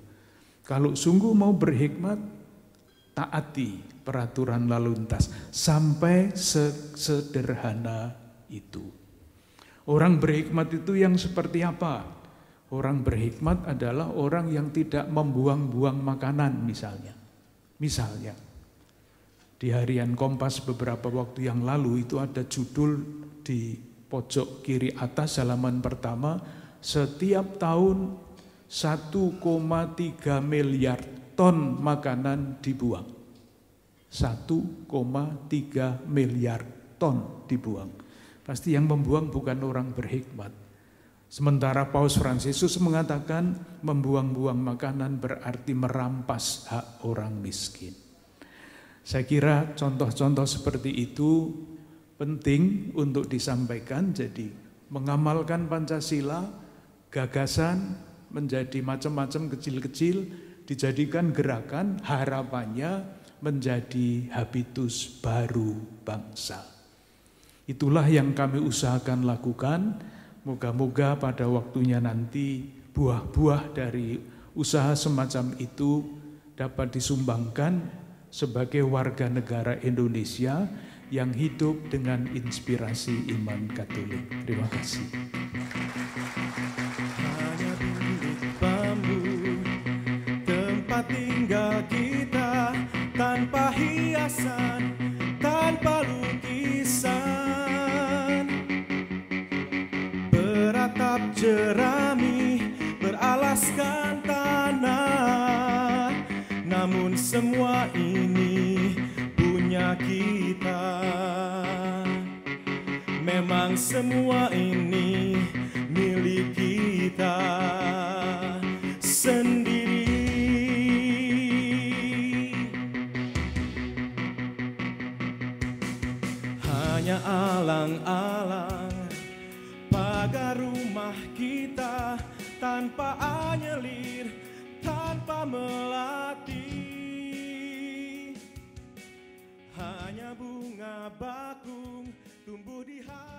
Kalau sungguh mau berhikmat, taati peraturan lalu lintas sampai sederhana itu. Orang berhikmat itu yang seperti apa? Orang berhikmat adalah orang yang tidak membuang-buang makanan misalnya. Misalnya, di harian Kompas beberapa waktu yang lalu itu ada judul di pojok kiri atas halaman pertama, setiap tahun 1,3 miliar ton makanan dibuang. 1,3 miliar ton dibuang. Pasti yang membuang bukan orang berhikmat. Sementara Paus Fransiskus mengatakan membuang-buang makanan berarti merampas hak orang miskin. Saya kira contoh-contoh seperti itu penting untuk disampaikan. Jadi mengamalkan Pancasila, gagasan menjadi macam-macam kecil-kecil, dijadikan gerakan harapannya menjadi habitus baru bangsa. Itulah yang kami usahakan lakukan. Moga-moga pada waktunya nanti buah-buah dari usaha semacam itu dapat disumbangkan sebagai warga negara Indonesia yang hidup dengan inspirasi iman Katolik. Terima kasih. kita tanpa hiasan, tanpa lukisan. Beratap jerami, beralaskan tanah. Namun semua ini punya kita. Memang semua ini milik kita sendiri. alang-alang pagar rumah kita tanpa anyelir, tanpa melati. Hanya bunga bakung tumbuh di hati.